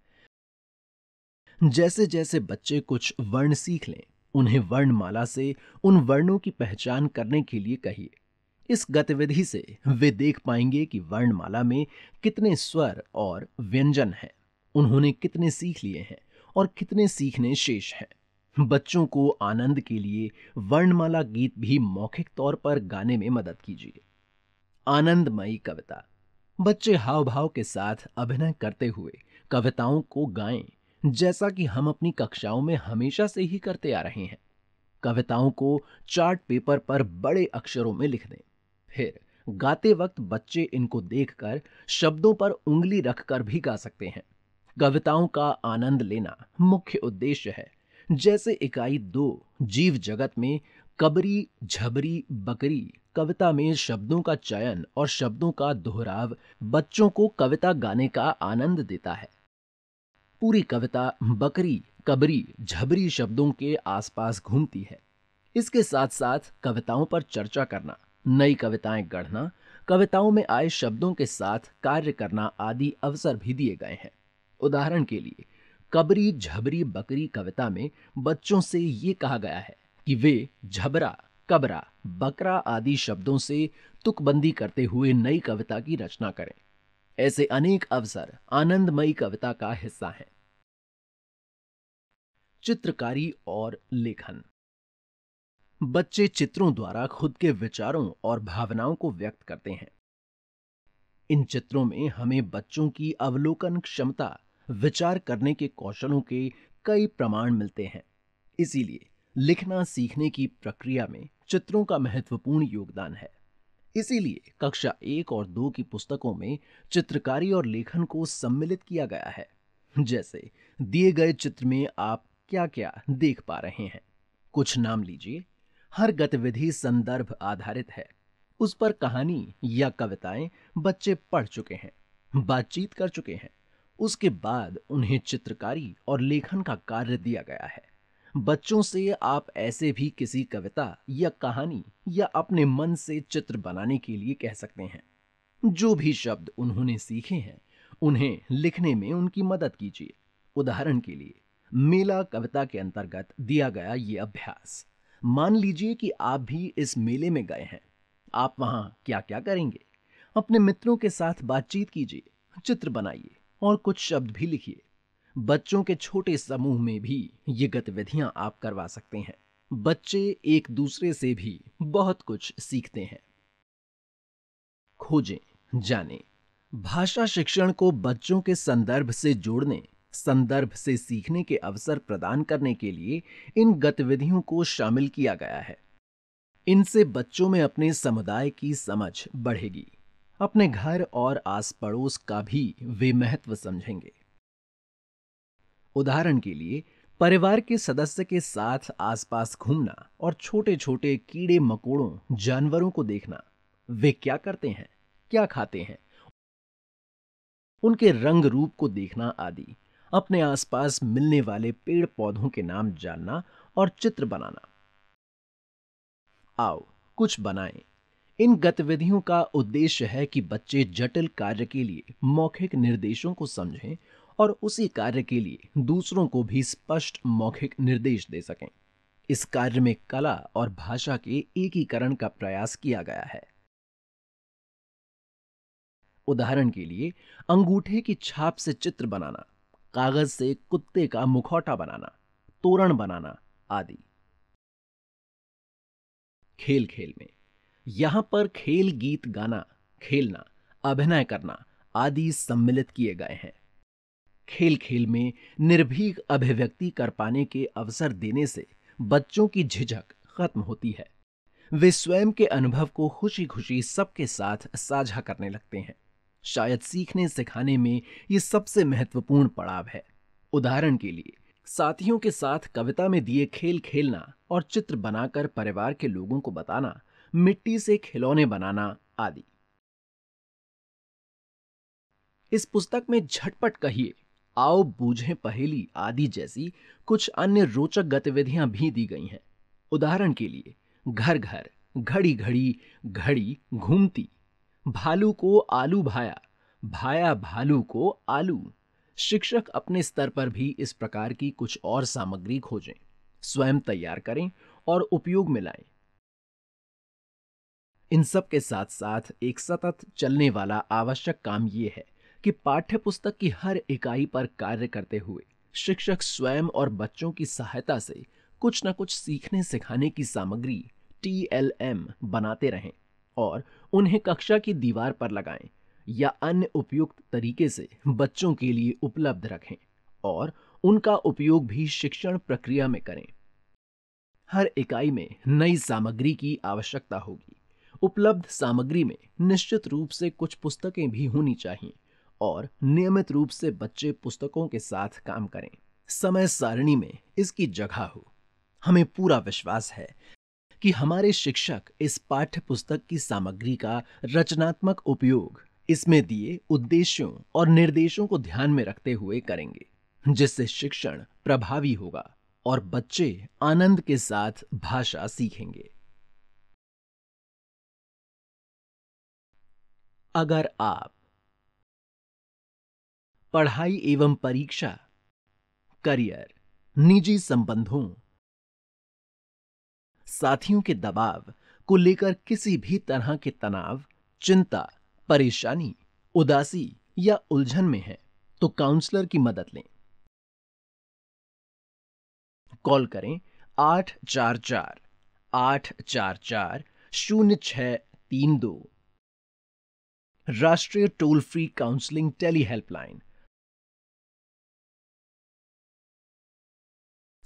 जैसे जैसे बच्चे कुछ वर्ण सीख लें उन्हें वर्णमाला से उन वर्णों की पहचान करने के लिए कहिए इस गतिविधि से वे देख पाएंगे कि वर्णमाला में कितने स्वर और व्यंजन हैं उन्होंने कितने सीख लिए हैं और कितने सीखने शेष हैं बच्चों को आनंद के लिए वर्णमाला गीत भी मौखिक तौर पर गाने में मदद कीजिए आनंदमयी कविता बच्चे हाव भाव के साथ अभिनय करते हुए कविताओं को गाएं जैसा कि हम अपनी कक्षाओं में हमेशा से ही करते आ रहे हैं कविताओं को चार्ट पेपर पर बड़े अक्षरों में लिख दें फिर गाते वक्त बच्चे इनको देखकर शब्दों पर उंगली रखकर भी गा सकते हैं कविताओं का आनंद लेना मुख्य उद्देश्य है जैसे इकाई दो जीव जगत में कबरी झबरी बकरी कविता में शब्दों का चयन और शब्दों का दोहराव बच्चों को कविता गाने का आनंद देता है पूरी कविता बकरी कबरी झबरी शब्दों के आसपास घूमती है इसके साथ साथ कविताओं पर चर्चा करना नई कविताएं गढ़ना कविताओं में आए शब्दों के साथ कार्य करना आदि अवसर भी दिए गए हैं उदाहरण के लिए कबरी झबरी बकरी कविता में बच्चों से ये कहा गया है कि वे झबरा कबरा बकरा आदि शब्दों से तुकबंदी करते हुए नई कविता की रचना करें ऐसे अनेक अवसर आनंदमयी कविता का हिस्सा हैं चित्रकारी और लेखन बच्चे चित्रों द्वारा खुद के विचारों और भावनाओं को व्यक्त करते हैं इन चित्रों में हमें बच्चों की अवलोकन क्षमता विचार करने के कौशलों के कई प्रमाण मिलते हैं इसीलिए लिखना सीखने की प्रक्रिया में चित्रों का महत्वपूर्ण योगदान है इसीलिए कक्षा एक और दो की पुस्तकों में चित्रकारी और लेखन को सम्मिलित किया गया है जैसे दिए गए चित्र में आप क्या क्या देख पा रहे हैं कुछ नाम लीजिए हर गतिविधि संदर्भ आधारित है उस पर कहानी या कविताएं बच्चे पढ़ चुके हैं बातचीत कर चुके हैं उसके बाद उन्हें चित्रकारी और लेखन का कार्य दिया गया है बच्चों से आप ऐसे भी किसी कविता या कहानी या अपने मन से चित्र बनाने के लिए कह सकते हैं जो भी शब्द उन्होंने सीखे हैं उन्हें लिखने में उनकी मदद कीजिए उदाहरण के लिए मेला कविता के अंतर्गत दिया गया ये अभ्यास मान लीजिए कि आप भी इस मेले में गए हैं आप वहां क्या क्या करेंगे अपने मित्रों के साथ बातचीत कीजिए चित्र बनाइए और कुछ शब्द भी लिखिए बच्चों के छोटे समूह में भी ये गतिविधियां आप करवा सकते हैं बच्चे एक दूसरे से भी बहुत कुछ सीखते हैं खोजें जाने भाषा शिक्षण को बच्चों के संदर्भ से जोड़ने संदर्भ से सीखने के अवसर प्रदान करने के लिए इन गतिविधियों को शामिल किया गया है इनसे बच्चों में अपने समुदाय की समझ बढ़ेगी अपने घर और आस पड़ोस का भी वे महत्व समझेंगे उदाहरण के लिए परिवार के सदस्य के साथ आसपास घूमना और छोटे छोटे कीड़े मकोड़ों जानवरों को देखना वे क्या करते हैं क्या खाते हैं उनके रंग रूप को देखना आदि अपने आसपास मिलने वाले पेड़ पौधों के नाम जानना और चित्र बनाना आओ कुछ बनाएं इन गतिविधियों का उद्देश्य है कि बच्चे जटिल कार्य के लिए मौखिक निर्देशों को समझें और उसी कार्य के लिए दूसरों को भी स्पष्ट मौखिक निर्देश दे सकें इस कार्य में कला और भाषा के एकीकरण का प्रयास किया गया है उदाहरण के लिए अंगूठे की छाप से चित्र बनाना कागज से कुत्ते का मुखौटा बनाना तोरण बनाना आदि खेल खेल में यहां पर खेल गीत गाना खेलना अभिनय करना आदि सम्मिलित किए गए हैं खेल खेल में निर्भीक अभिव्यक्ति कर पाने के अवसर देने से बच्चों की झिझक खत्म होती है वे स्वयं के अनुभव को खुशी खुशी सबके साथ साझा करने लगते हैं शायद सीखने सिखाने में ये सबसे महत्वपूर्ण पड़ाव है उदाहरण के लिए साथियों के साथ कविता में दिए खेल खेलना और चित्र बनाकर परिवार के लोगों को बताना मिट्टी से खिलौने बनाना आदि इस पुस्तक में झटपट कहिए आओ बूझें पहेली आदि जैसी कुछ अन्य रोचक गतिविधियां भी दी गई हैं उदाहरण के लिए घर घर घड़ी घड़ी घड़ी घूमती भालू को आलू भाया भाया भालू को आलू शिक्षक अपने स्तर पर भी इस प्रकार की कुछ और सामग्री खोजें स्वयं तैयार करें और उपयोग में लाएं इन सब के साथ साथ एक सतत चलने वाला आवश्यक काम ये है कि पाठ्य पुस्तक की हर इकाई पर कार्य करते हुए शिक्षक स्वयं और बच्चों की सहायता से कुछ न कुछ सीखने सिखाने की सामग्री टी एल एम बनाते रहें और उन्हें कक्षा की दीवार पर लगाएं या अन्य उपयुक्त तरीके से बच्चों के लिए उपलब्ध रखें और उनका उपयोग भी शिक्षण प्रक्रिया में करें हर इकाई में नई सामग्री की आवश्यकता होगी उपलब्ध सामग्री में निश्चित रूप से कुछ पुस्तकें भी होनी चाहिए और नियमित रूप से बच्चे पुस्तकों के साथ काम करें समय सारणी में इसकी जगह हो हमें पूरा विश्वास है कि हमारे शिक्षक इस पाठ्य पुस्तक की सामग्री का रचनात्मक उपयोग इसमें दिए उद्देश्यों और निर्देशों को ध्यान में रखते हुए करेंगे जिससे शिक्षण प्रभावी होगा और बच्चे आनंद के साथ भाषा सीखेंगे अगर आप पढ़ाई एवं परीक्षा करियर निजी संबंधों साथियों के दबाव को लेकर किसी भी तरह के तनाव चिंता परेशानी उदासी या उलझन में है तो काउंसलर की मदद लें कॉल करें आठ चार चार आठ चार चार शून्य छ तीन दो राष्ट्रीय toll free counselling tele helpline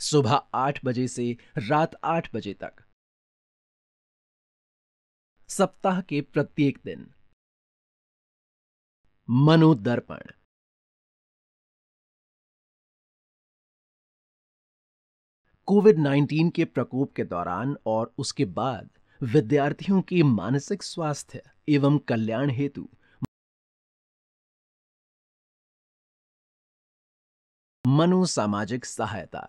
सुबह आठ बजे से रात आठ बजे तक सप्ताह के प्रत्येक दिन मनोदर्पण कोविड 19 के प्रकोप के दौरान और उसके बाद विद्यार्थियों के मानसिक स्वास्थ्य एवं कल्याण हेतु मनोसामाजिक सहायता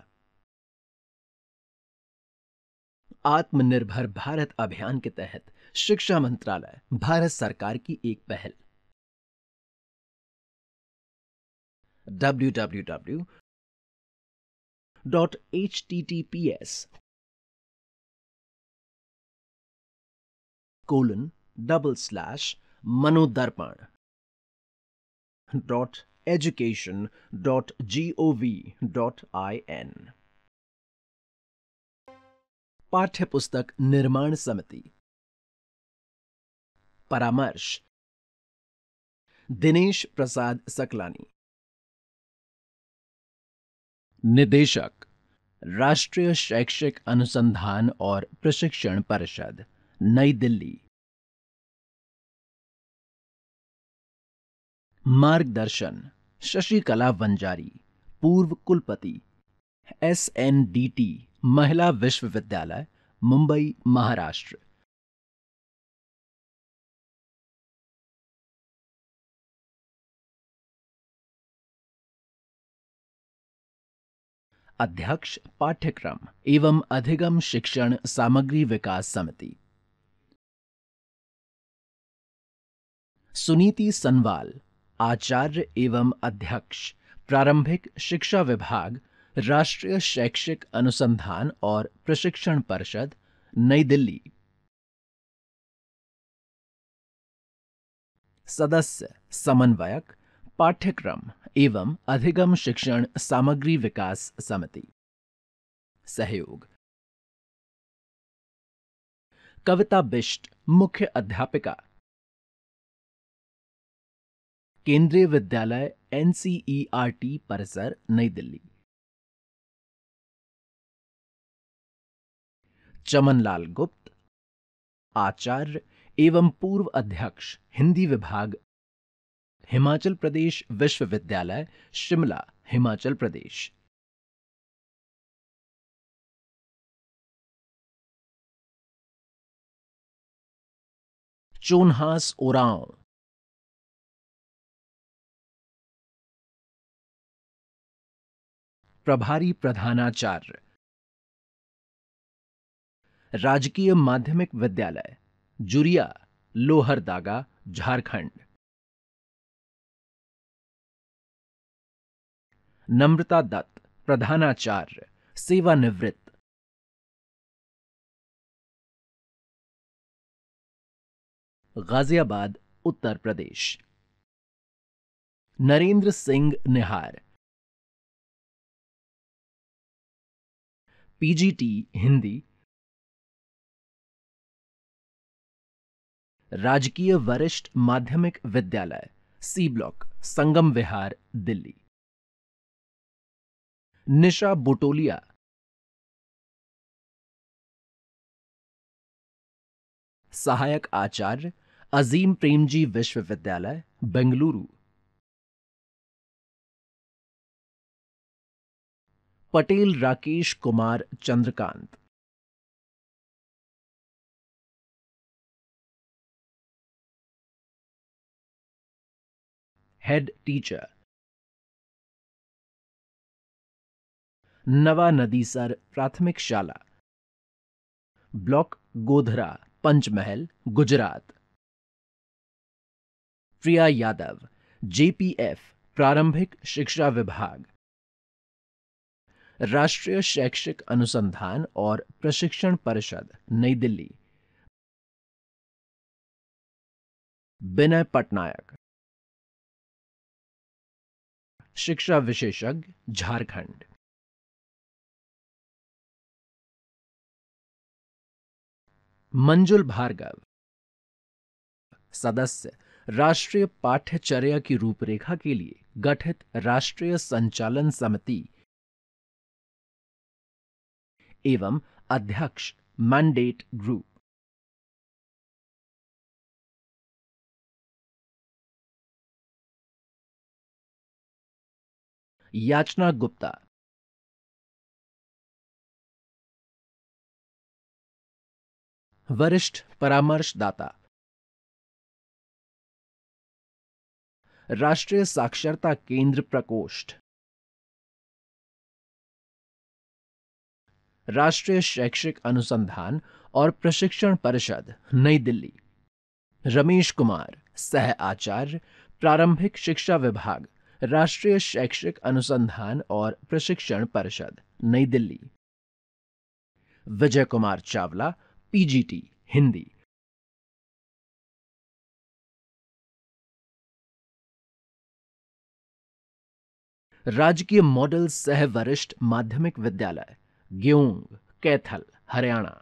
आत्मनिर्भर भारत अभियान के तहत शिक्षा मंत्रालय भारत सरकार की एक पहल www.https colon double slash Manodarpan dot education dot gov dot in पाठ्यपुस्तक निर्माण समिति परामर्श दिनेश प्रसाद सकलानी निदेशक राष्ट्रीय शैक्षिक अनुसंधान और प्रशिक्षण परिषद नई दिल्ली मार्गदर्शन शशिकला वंजारी पूर्व कुलपति एस एन डी टी महिला विश्वविद्यालय मुंबई महाराष्ट्र अध्यक्ष पाठ्यक्रम एवं अधिगम शिक्षण सामग्री विकास समिति सुनीति सनवाल आचार्य एवं अध्यक्ष प्रारंभिक शिक्षा विभाग राष्ट्रीय शैक्षिक अनुसंधान और प्रशिक्षण परिषद नई दिल्ली सदस्य समन्वयक पाठ्यक्रम एवं अधिगम शिक्षण सामग्री विकास समिति सहयोग कविता बिष्ट मुख्य अध्यापिका केंद्रीय विद्यालय एनसीईआरटी परिसर नई दिल्ली चमनलाल गुप्त आचार्य एवं पूर्व अध्यक्ष हिंदी विभाग हिमाचल प्रदेश विश्वविद्यालय शिमला हिमाचल प्रदेश चोनहास ओराव प्रभारी प्रधानाचार्य राजकीय माध्यमिक विद्यालय जुरिया लोहरदागा झारखंड नम्रता दत्त प्रधानाचार्य सेवानिवृत्त गाजियाबाद उत्तर प्रदेश नरेंद्र सिंह निहार पीजीटी हिंदी राजकीय वरिष्ठ माध्यमिक विद्यालय सी ब्लॉक संगम विहार दिल्ली निशा बुटोलिया सहायक आचार्य अजीम प्रेमजी विश्वविद्यालय बेंगलुरु पटेल राकेश कुमार चंद्रकांत हेड टीचर नवा नदीसर प्राथमिक शाला ब्लॉक गोधरा पंचमहल गुजरात प्रिया यादव जेपीएफ प्रारंभिक शिक्षा विभाग राष्ट्रीय शैक्षिक अनुसंधान और प्रशिक्षण परिषद नई दिल्ली विनय पटनायक शिक्षा विशेषज्ञ झारखंड मंजुल भार्गव सदस्य राष्ट्रीय पाठ्यचर्या की रूपरेखा के लिए गठित राष्ट्रीय संचालन समिति एवं अध्यक्ष मैंडेट ग्रुप याचना गुप्ता वरिष्ठ परामर्शदाता राष्ट्रीय साक्षरता केंद्र प्रकोष्ठ राष्ट्रीय शैक्षिक अनुसंधान और प्रशिक्षण परिषद नई दिल्ली रमेश कुमार सह आचार्य प्रारंभिक शिक्षा विभाग राष्ट्रीय शैक्षिक अनुसंधान और प्रशिक्षण परिषद नई दिल्ली विजय कुमार चावला पीजीटी हिंदी राजकीय मॉडल सह वरिष्ठ माध्यमिक विद्यालय ग्योंग कैथल हरियाणा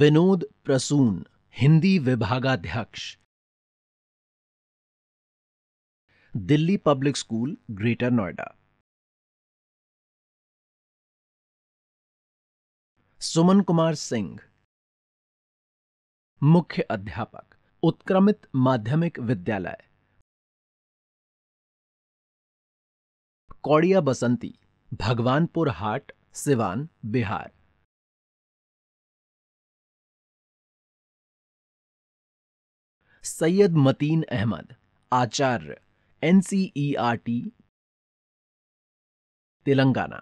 विनोद प्रसून हिंदी विभागाध्यक्ष Delhi public school greater Noida Suman Kumar Singh मुख्य अध्यापक उत्क्रमित माध्यमिक विद्यालय कौड़िया बसंती भगवानपुर हाट सिवान बिहार सैयद मतीन अहमद आचार्य एन टी तेलंगाना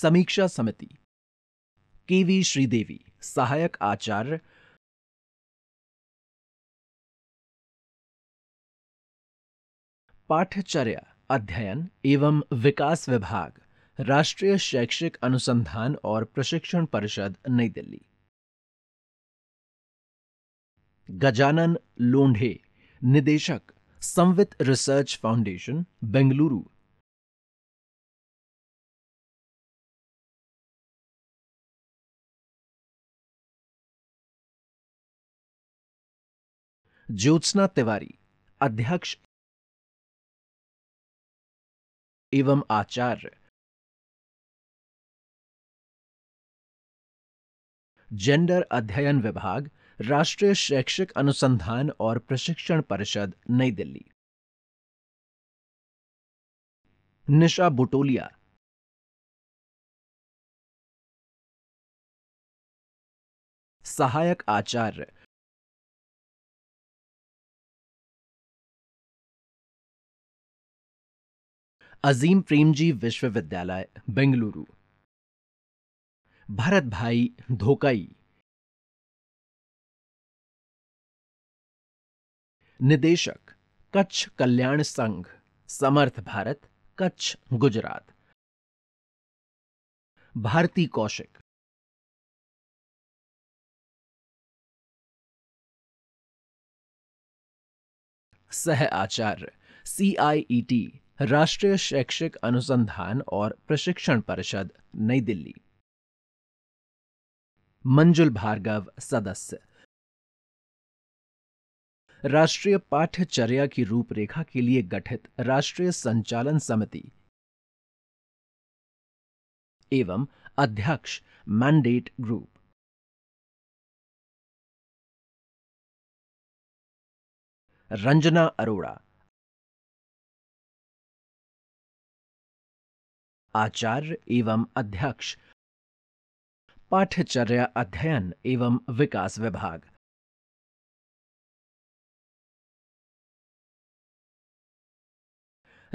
समीक्षा समिति के वी श्रीदेवी सहायक आचार्य पाठचर्या अध्ययन एवं विकास विभाग राष्ट्रीय शैक्षिक अनुसंधान और प्रशिक्षण परिषद नई दिल्ली गजानन लोंढे निदेशक संवित रिसर्च फाउंडेशन बेंगलुरु ज्योत्सना तिवारी अध्यक्ष एवं आचार्य जेंडर अध्ययन विभाग राष्ट्रीय शैक्षिक अनुसंधान और प्रशिक्षण परिषद नई दिल्ली निशा बुटोलिया सहायक आचार्य अजीम प्रेमजी विश्वविद्यालय बेंगलुरु भरत भाई धोकई निदेशक कच्छ कल्याण संघ समर्थ भारत कच्छ गुजरात भारती कौशिक सह आचार्य सीआईईटी e राष्ट्रीय शैक्षिक अनुसंधान और प्रशिक्षण परिषद नई दिल्ली मंजुल भार्गव सदस्य राष्ट्रीय पाठ्यचर्या की रूपरेखा के लिए गठित राष्ट्रीय संचालन समिति एवं अध्यक्ष मैंडेट ग्रुप रंजना अरोड़ा आचार्य एवं अध्यक्ष पाठ्यचर्या अध्ययन एवं विकास विभाग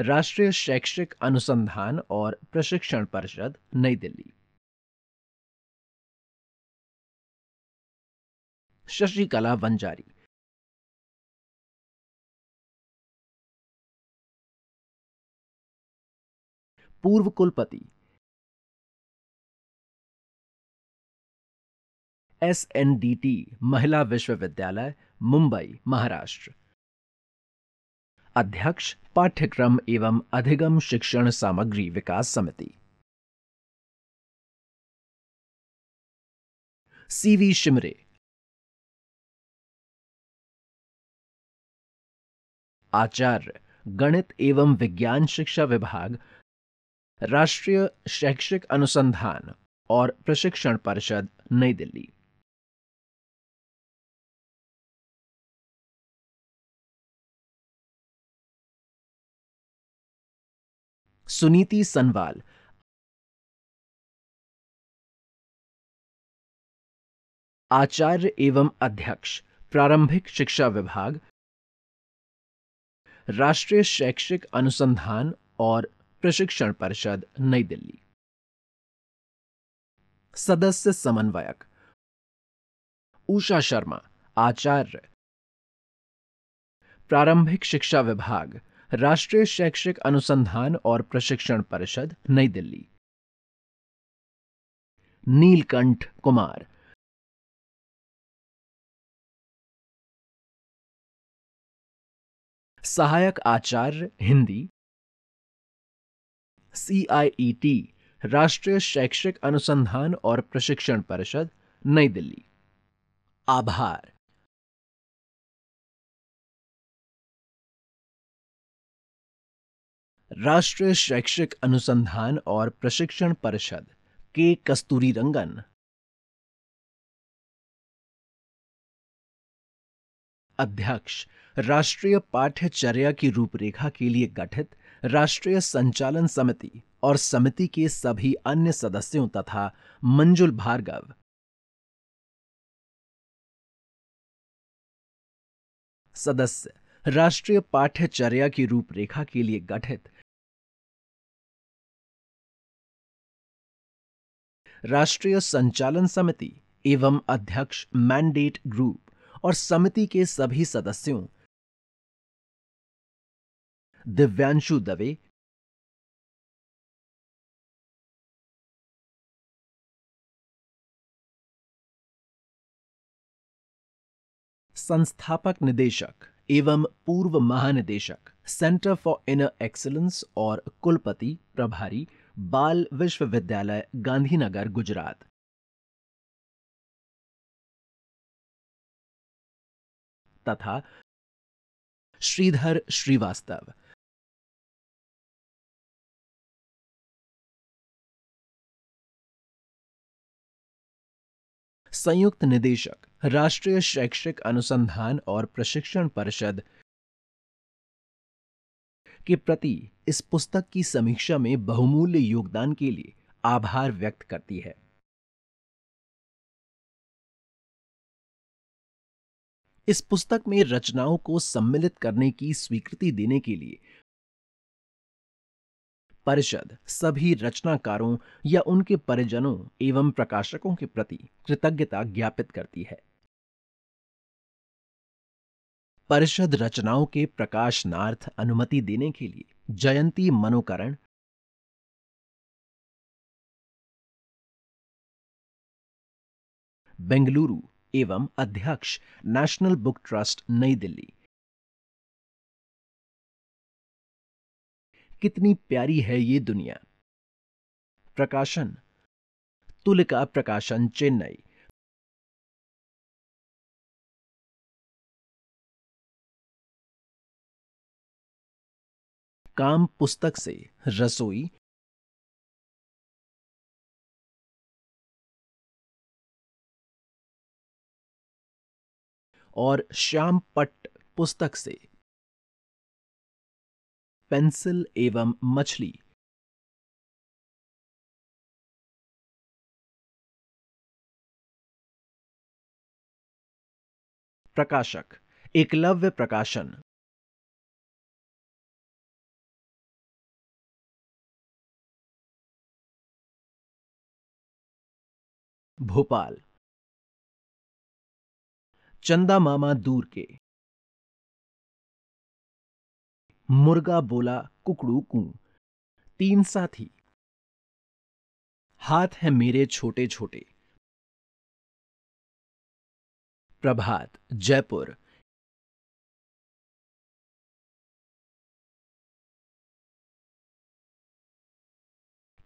राष्ट्रीय शैक्षिक अनुसंधान और प्रशिक्षण परिषद नई दिल्ली शशिकला वंजारी पूर्व कुलपति एस एन डी टी महिला विश्वविद्यालय मुंबई महाराष्ट्र अध्यक्ष पाठ्यक्रम एवं अधिगम शिक्षण सामग्री विकास समिति सीवी शिमरे आचार्य गणित एवं विज्ञान शिक्षा विभाग राष्ट्रीय शैक्षिक अनुसंधान और प्रशिक्षण परिषद नई दिल्ली सुनीति सनवाल आचार्य एवं अध्यक्ष प्रारंभिक शिक्षा विभाग राष्ट्रीय शैक्षिक अनुसंधान और प्रशिक्षण परिषद नई दिल्ली सदस्य समन्वयक उषा शर्मा आचार्य प्रारंभिक शिक्षा विभाग राष्ट्रीय शैक्षिक अनुसंधान और प्रशिक्षण परिषद नई दिल्ली नीलकंठ कुमार सहायक आचार्य हिंदी सीआईईटी राष्ट्रीय शैक्षिक अनुसंधान और प्रशिक्षण परिषद नई दिल्ली आभार राष्ट्रीय शैक्षिक अनुसंधान और प्रशिक्षण परिषद के कस्तूरी रंगन अध्यक्ष राष्ट्रीय पाठ्यचर्या की रूपरेखा के लिए गठित राष्ट्रीय संचालन समिति और समिति के सभी अन्य सदस्यों तथा मंजुल भार्गव सदस्य राष्ट्रीय पाठ्यचर्या की रूपरेखा के लिए गठित राष्ट्रीय संचालन समिति एवं अध्यक्ष मैंडेट ग्रुप और समिति के सभी सदस्यों दिव्यांशु दवे संस्थापक निदेशक एवं पूर्व महानिदेशक सेंटर फॉर इनर एक्सलेंस और कुलपति प्रभारी बाल विश्वविद्यालय गांधीनगर गुजरात तथा श्रीधर श्रीवास्तव संयुक्त निदेशक राष्ट्रीय शैक्षिक अनुसंधान और प्रशिक्षण परिषद के प्रति इस पुस्तक की समीक्षा में बहुमूल्य योगदान के लिए आभार व्यक्त करती है इस पुस्तक में रचनाओं को सम्मिलित करने की स्वीकृति देने के लिए परिषद सभी रचनाकारों या उनके परिजनों एवं प्रकाशकों के प्रति कृतज्ञता ज्ञापित करती है परिषद रचनाओं के प्रकाशनार्थ अनुमति देने के लिए जयंती मनोकरण बेंगलुरु एवं अध्यक्ष नेशनल बुक ट्रस्ट नई दिल्ली कितनी प्यारी है ये दुनिया प्रकाशन तुलिका प्रकाशन चेन्नई काम पुस्तक से रसोई और श्याम पट्ट पुस्तक से पेंसिल एवं मछली प्रकाशक एकलव्य प्रकाशन भोपाल चंदा मामा दूर के मुर्गा बोला कुकड़ू कू तीन साथी हाथ है मेरे छोटे छोटे प्रभात जयपुर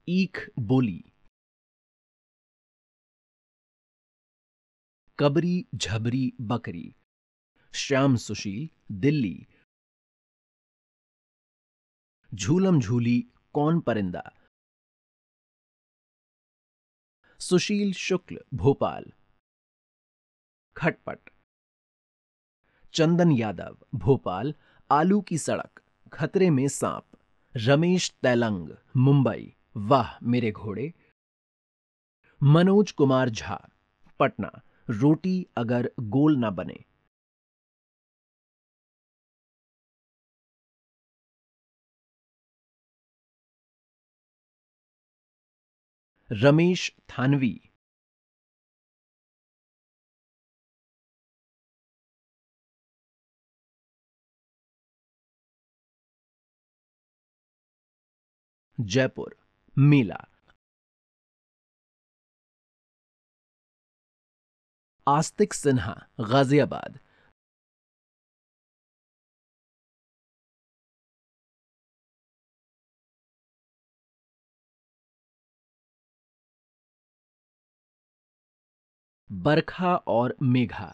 ईख बोली कबरी झबरी बकरी श्याम सुशील दिल्ली झूलम झूली कौन परिंदा सुशील शुक्ल भोपाल खटपट चंदन यादव भोपाल आलू की सड़क खतरे में सांप रमेश तैलंग मुंबई वाह मेरे घोड़े मनोज कुमार झा पटना रोटी अगर गोल ना बने रमेश थानवी जयपुर मेला आस्तिक सिन्हा गाजियाबाद बरखा और मेघा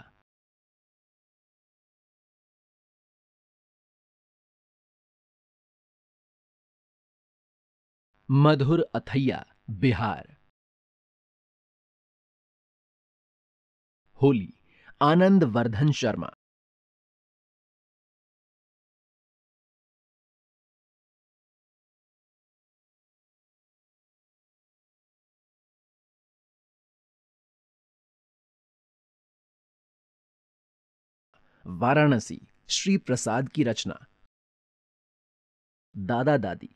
मधुर अथैया बिहार होली आनंद वर्धन शर्मा वाराणसी श्री प्रसाद की रचना दादा दादी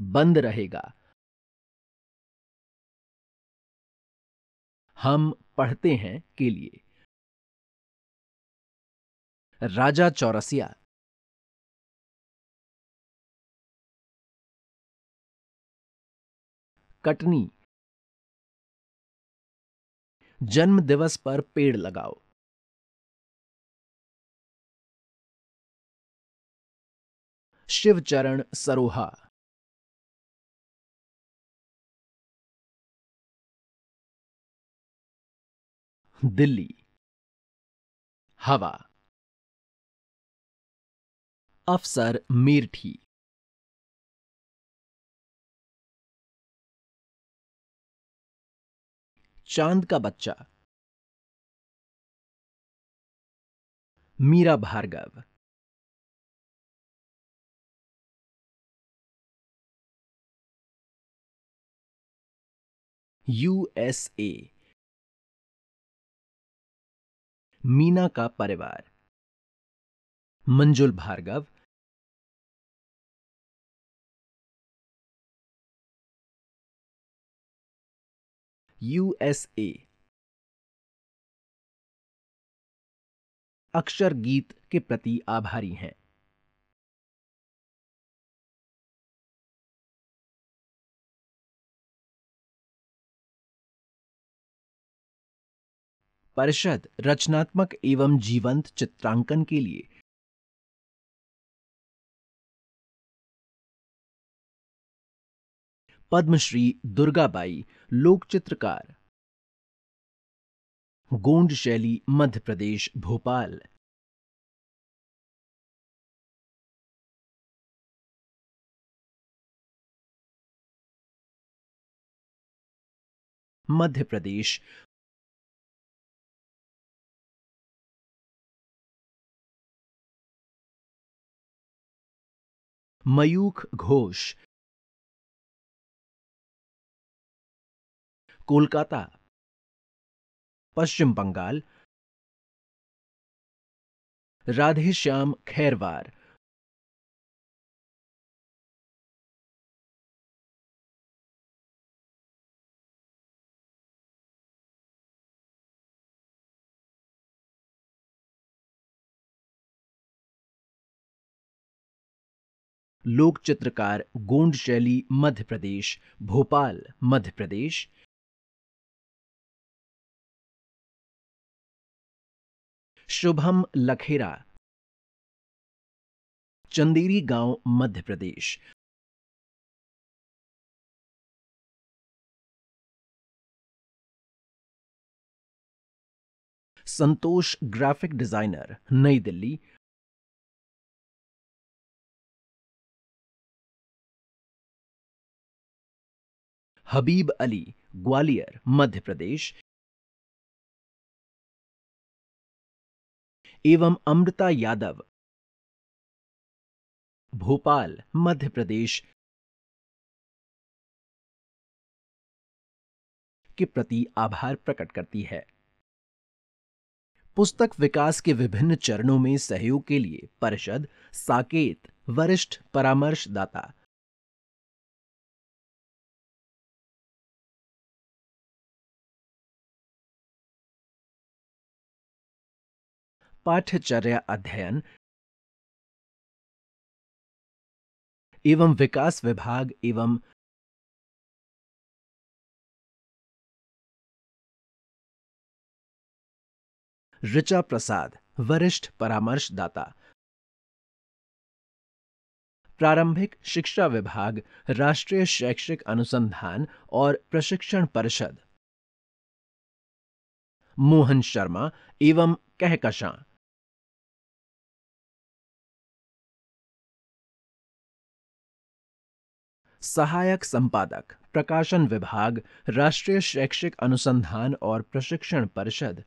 बंद रहेगा हम पढ़ते हैं के लिए राजा चौरसिया कटनी जन्म दिवस पर पेड़ लगाओ शिवचरण सरोहा दिल्ली हवा अफसर मीरठी चांद का बच्चा मीरा भार्गव यूएसए मीना का परिवार मंजुल भार्गव यूएसए अक्षर गीत के प्रति आभारी हैं परिषद रचनात्मक एवं जीवंत चित्रांकन के लिए पद्मश्री दुर्गाबाई लोक चित्रकार गोंड शैली मध्य प्रदेश भोपाल मध्य प्रदेश मयूख घोष कोलकाता पश्चिम बंगाल राधेश्याम खैरवार लोक चित्रकार गोंड शैली मध्य प्रदेश भोपाल मध्य प्रदेश शुभम लखेरा चंदेरी गांव मध्य प्रदेश संतोष ग्राफिक डिजाइनर नई दिल्ली हबीब अली ग्वालियर मध्य प्रदेश एवं अमृता यादव भोपाल मध्य प्रदेश के प्रति आभार प्रकट करती है पुस्तक विकास के विभिन्न चरणों में सहयोग के लिए परिषद साकेत वरिष्ठ परामर्शदाता पाठ्यचर्या अध्ययन एवं विकास विभाग एवं ऋचा प्रसाद वरिष्ठ परामर्शदाता प्रारंभिक शिक्षा विभाग राष्ट्रीय शैक्षिक अनुसंधान और प्रशिक्षण परिषद मोहन शर्मा एवं कहकशां सहायक संपादक प्रकाशन विभाग राष्ट्रीय शैक्षिक अनुसंधान और प्रशिक्षण परिषद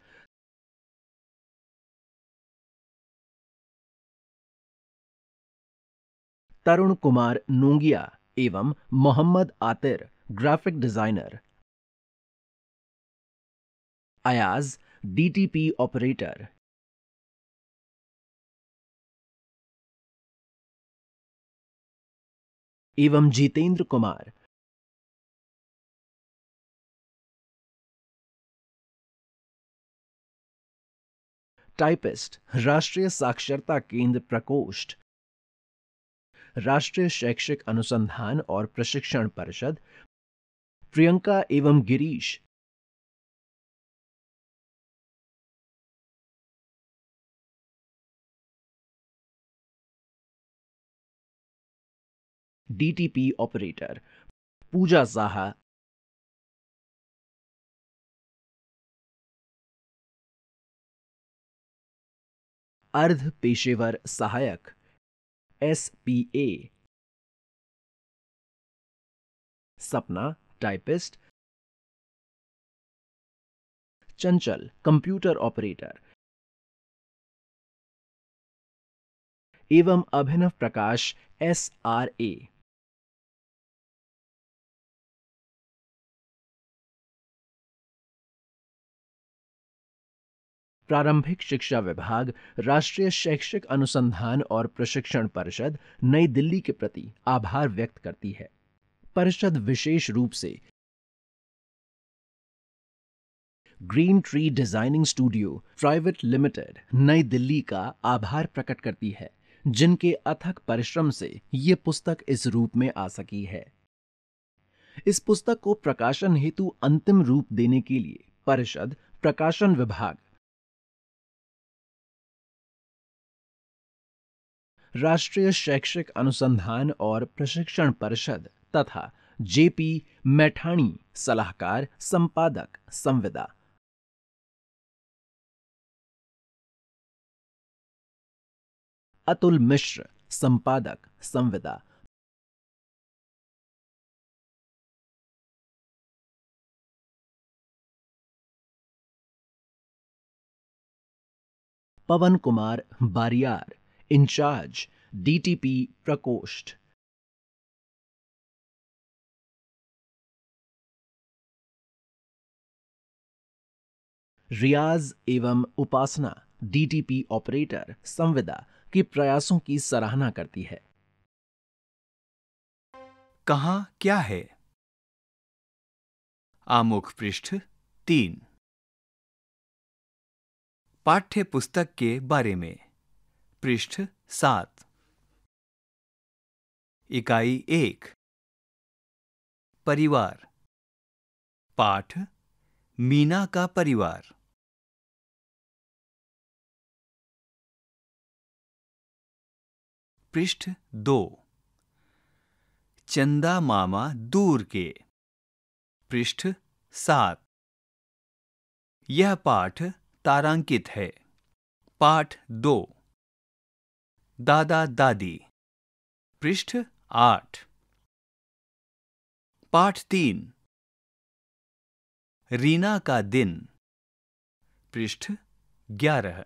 तरुण कुमार नूंगिया एवं Mohammad Aatir graphic designer Ayaz DTP operator एवं जितेंद्र कुमार टाइपिस्ट राष्ट्रीय साक्षरता केंद्र प्रकोष्ठ राष्ट्रीय शैक्षिक अनुसंधान और प्रशिक्षण परिषद प्रियंका एवं गिरीश डीटीपी ऑपरेटर पूजा जाहा अर्ध पेशेवर सहायक एस पी ए सपना टाइपिस्ट चंचल कंप्यूटर ऑपरेटर एवं अभिनव प्रकाश एस आर ए प्रारंभिक शिक्षा विभाग राष्ट्रीय शैक्षिक अनुसंधान और प्रशिक्षण परिषद नई दिल्ली के प्रति आभार व्यक्त करती है परिषद विशेष रूप से green tree designing studio private limited Nai Delhi का आभार प्रकट करती है जिनके अथक परिश्रम से ये पुस्तक इस रूप में आ सकी है इस पुस्तक को प्रकाशन हेतु अंतिम रूप देने के लिए परिषद प्रकाशन विभाग राष्ट्रीय शैक्षिक अनुसंधान और प्रशिक्षण परिषद तथा जेपी मैठाणी सलाहकार संपादक संविदा अतुल मिश्र संपादक संविदा पवन कुमार बारियार इंचार्ज डीटीपी प्रकोष्ठ रियाज एवं उपासना डीटीपी ऑपरेटर संविदा के प्रयासों की सराहना करती है कहा क्या है आमुख पृष्ठ तीन पाठ्य पुस्तक के बारे में पृष्ठ सात इकाई एक परिवार पाठ मीना का परिवार पृष्ठ दो चंदा मामा दूर के पृष्ठ सात यह पाठ तारांकित है पाठ दो दादा दादी पृष्ठ आठ पाठ तीन रीना का दिन पृष्ठ ग्यारह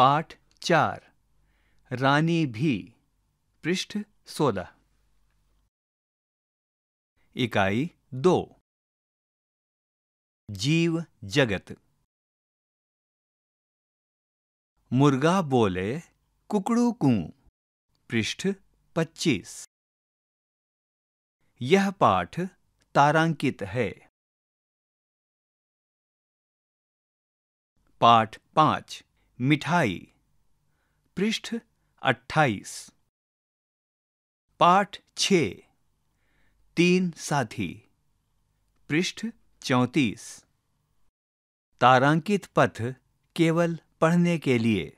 पाठ चार रानी भी पृष्ठ सोलह इकाई दो जीव जगत मुर्गा बोले कुकड़ू कू पृष्ठ 25 यह पाठ तारांकित है पाठ पांच मिठाई पृष्ठ 28 पाठ छ तीन साथी पृष्ठ 34 तारांकित पथ केवल पढ़ने के लिए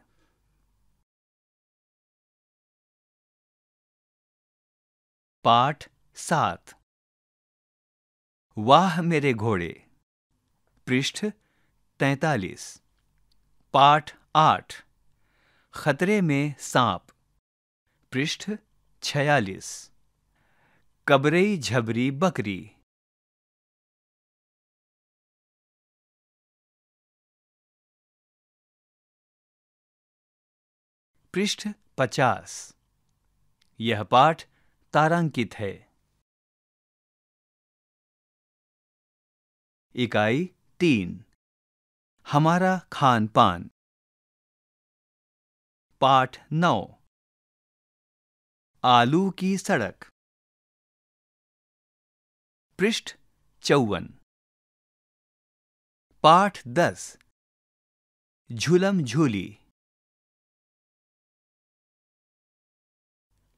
पाठ सात वाह मेरे घोड़े पृष्ठ तैतालीस पाठ आठ खतरे में सांप पृष्ठ छयालीस कबरई झबरी बकरी पृष्ठ पचास यह पाठ तारांकित है इकाई तीन हमारा खान पान पाठ नौ आलू की सड़क पृष्ठ चौवन पाठ दस झूलम झूली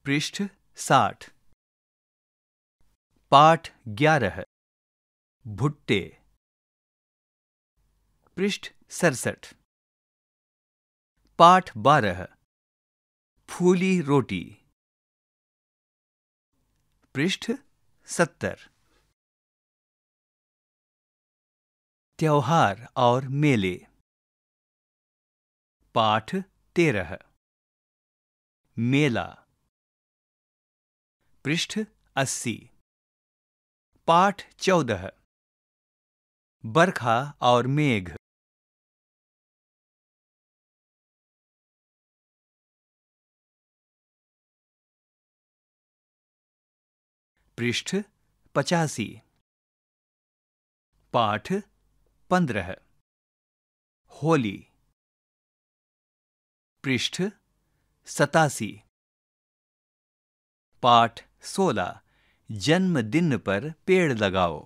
पृष्ठ साठ पाठ ग्यारह भुट्टे पृष्ठ सड़सठ पाठ बारह फूली रोटी पृष्ठ सत्तर त्योहार और मेले पाठ तेरह मेला पृष्ठ अस्सी पाठ चौदह बरखा और मेघ पृष्ठ पचासी पाठ पंद्रह होली पृष्ठ सतासी पाठ सोलह जन्मदिन पर पेड़ लगाओ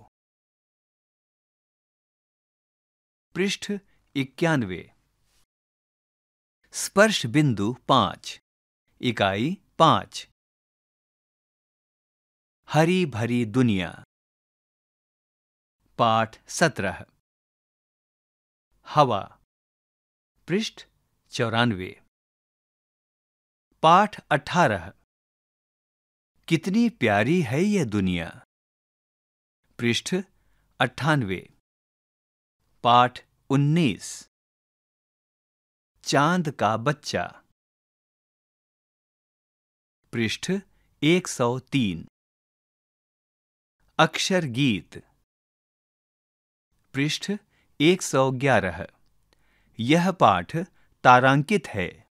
पृष्ठ इक्यानवे स्पर्श बिंदु पांच इकाई पांच हरी भरी दुनिया पाठ सत्रह हवा पृष्ठ चौरानवे पाठ अठारह कितनी प्यारी है यह दुनिया पृष्ठ अट्ठानवे पाठ उन्नीस चांद का बच्चा पृष्ठ एक तीन अक्षर गीत पृष्ठ एक सौ ग्यारह यह पाठ तारांकित है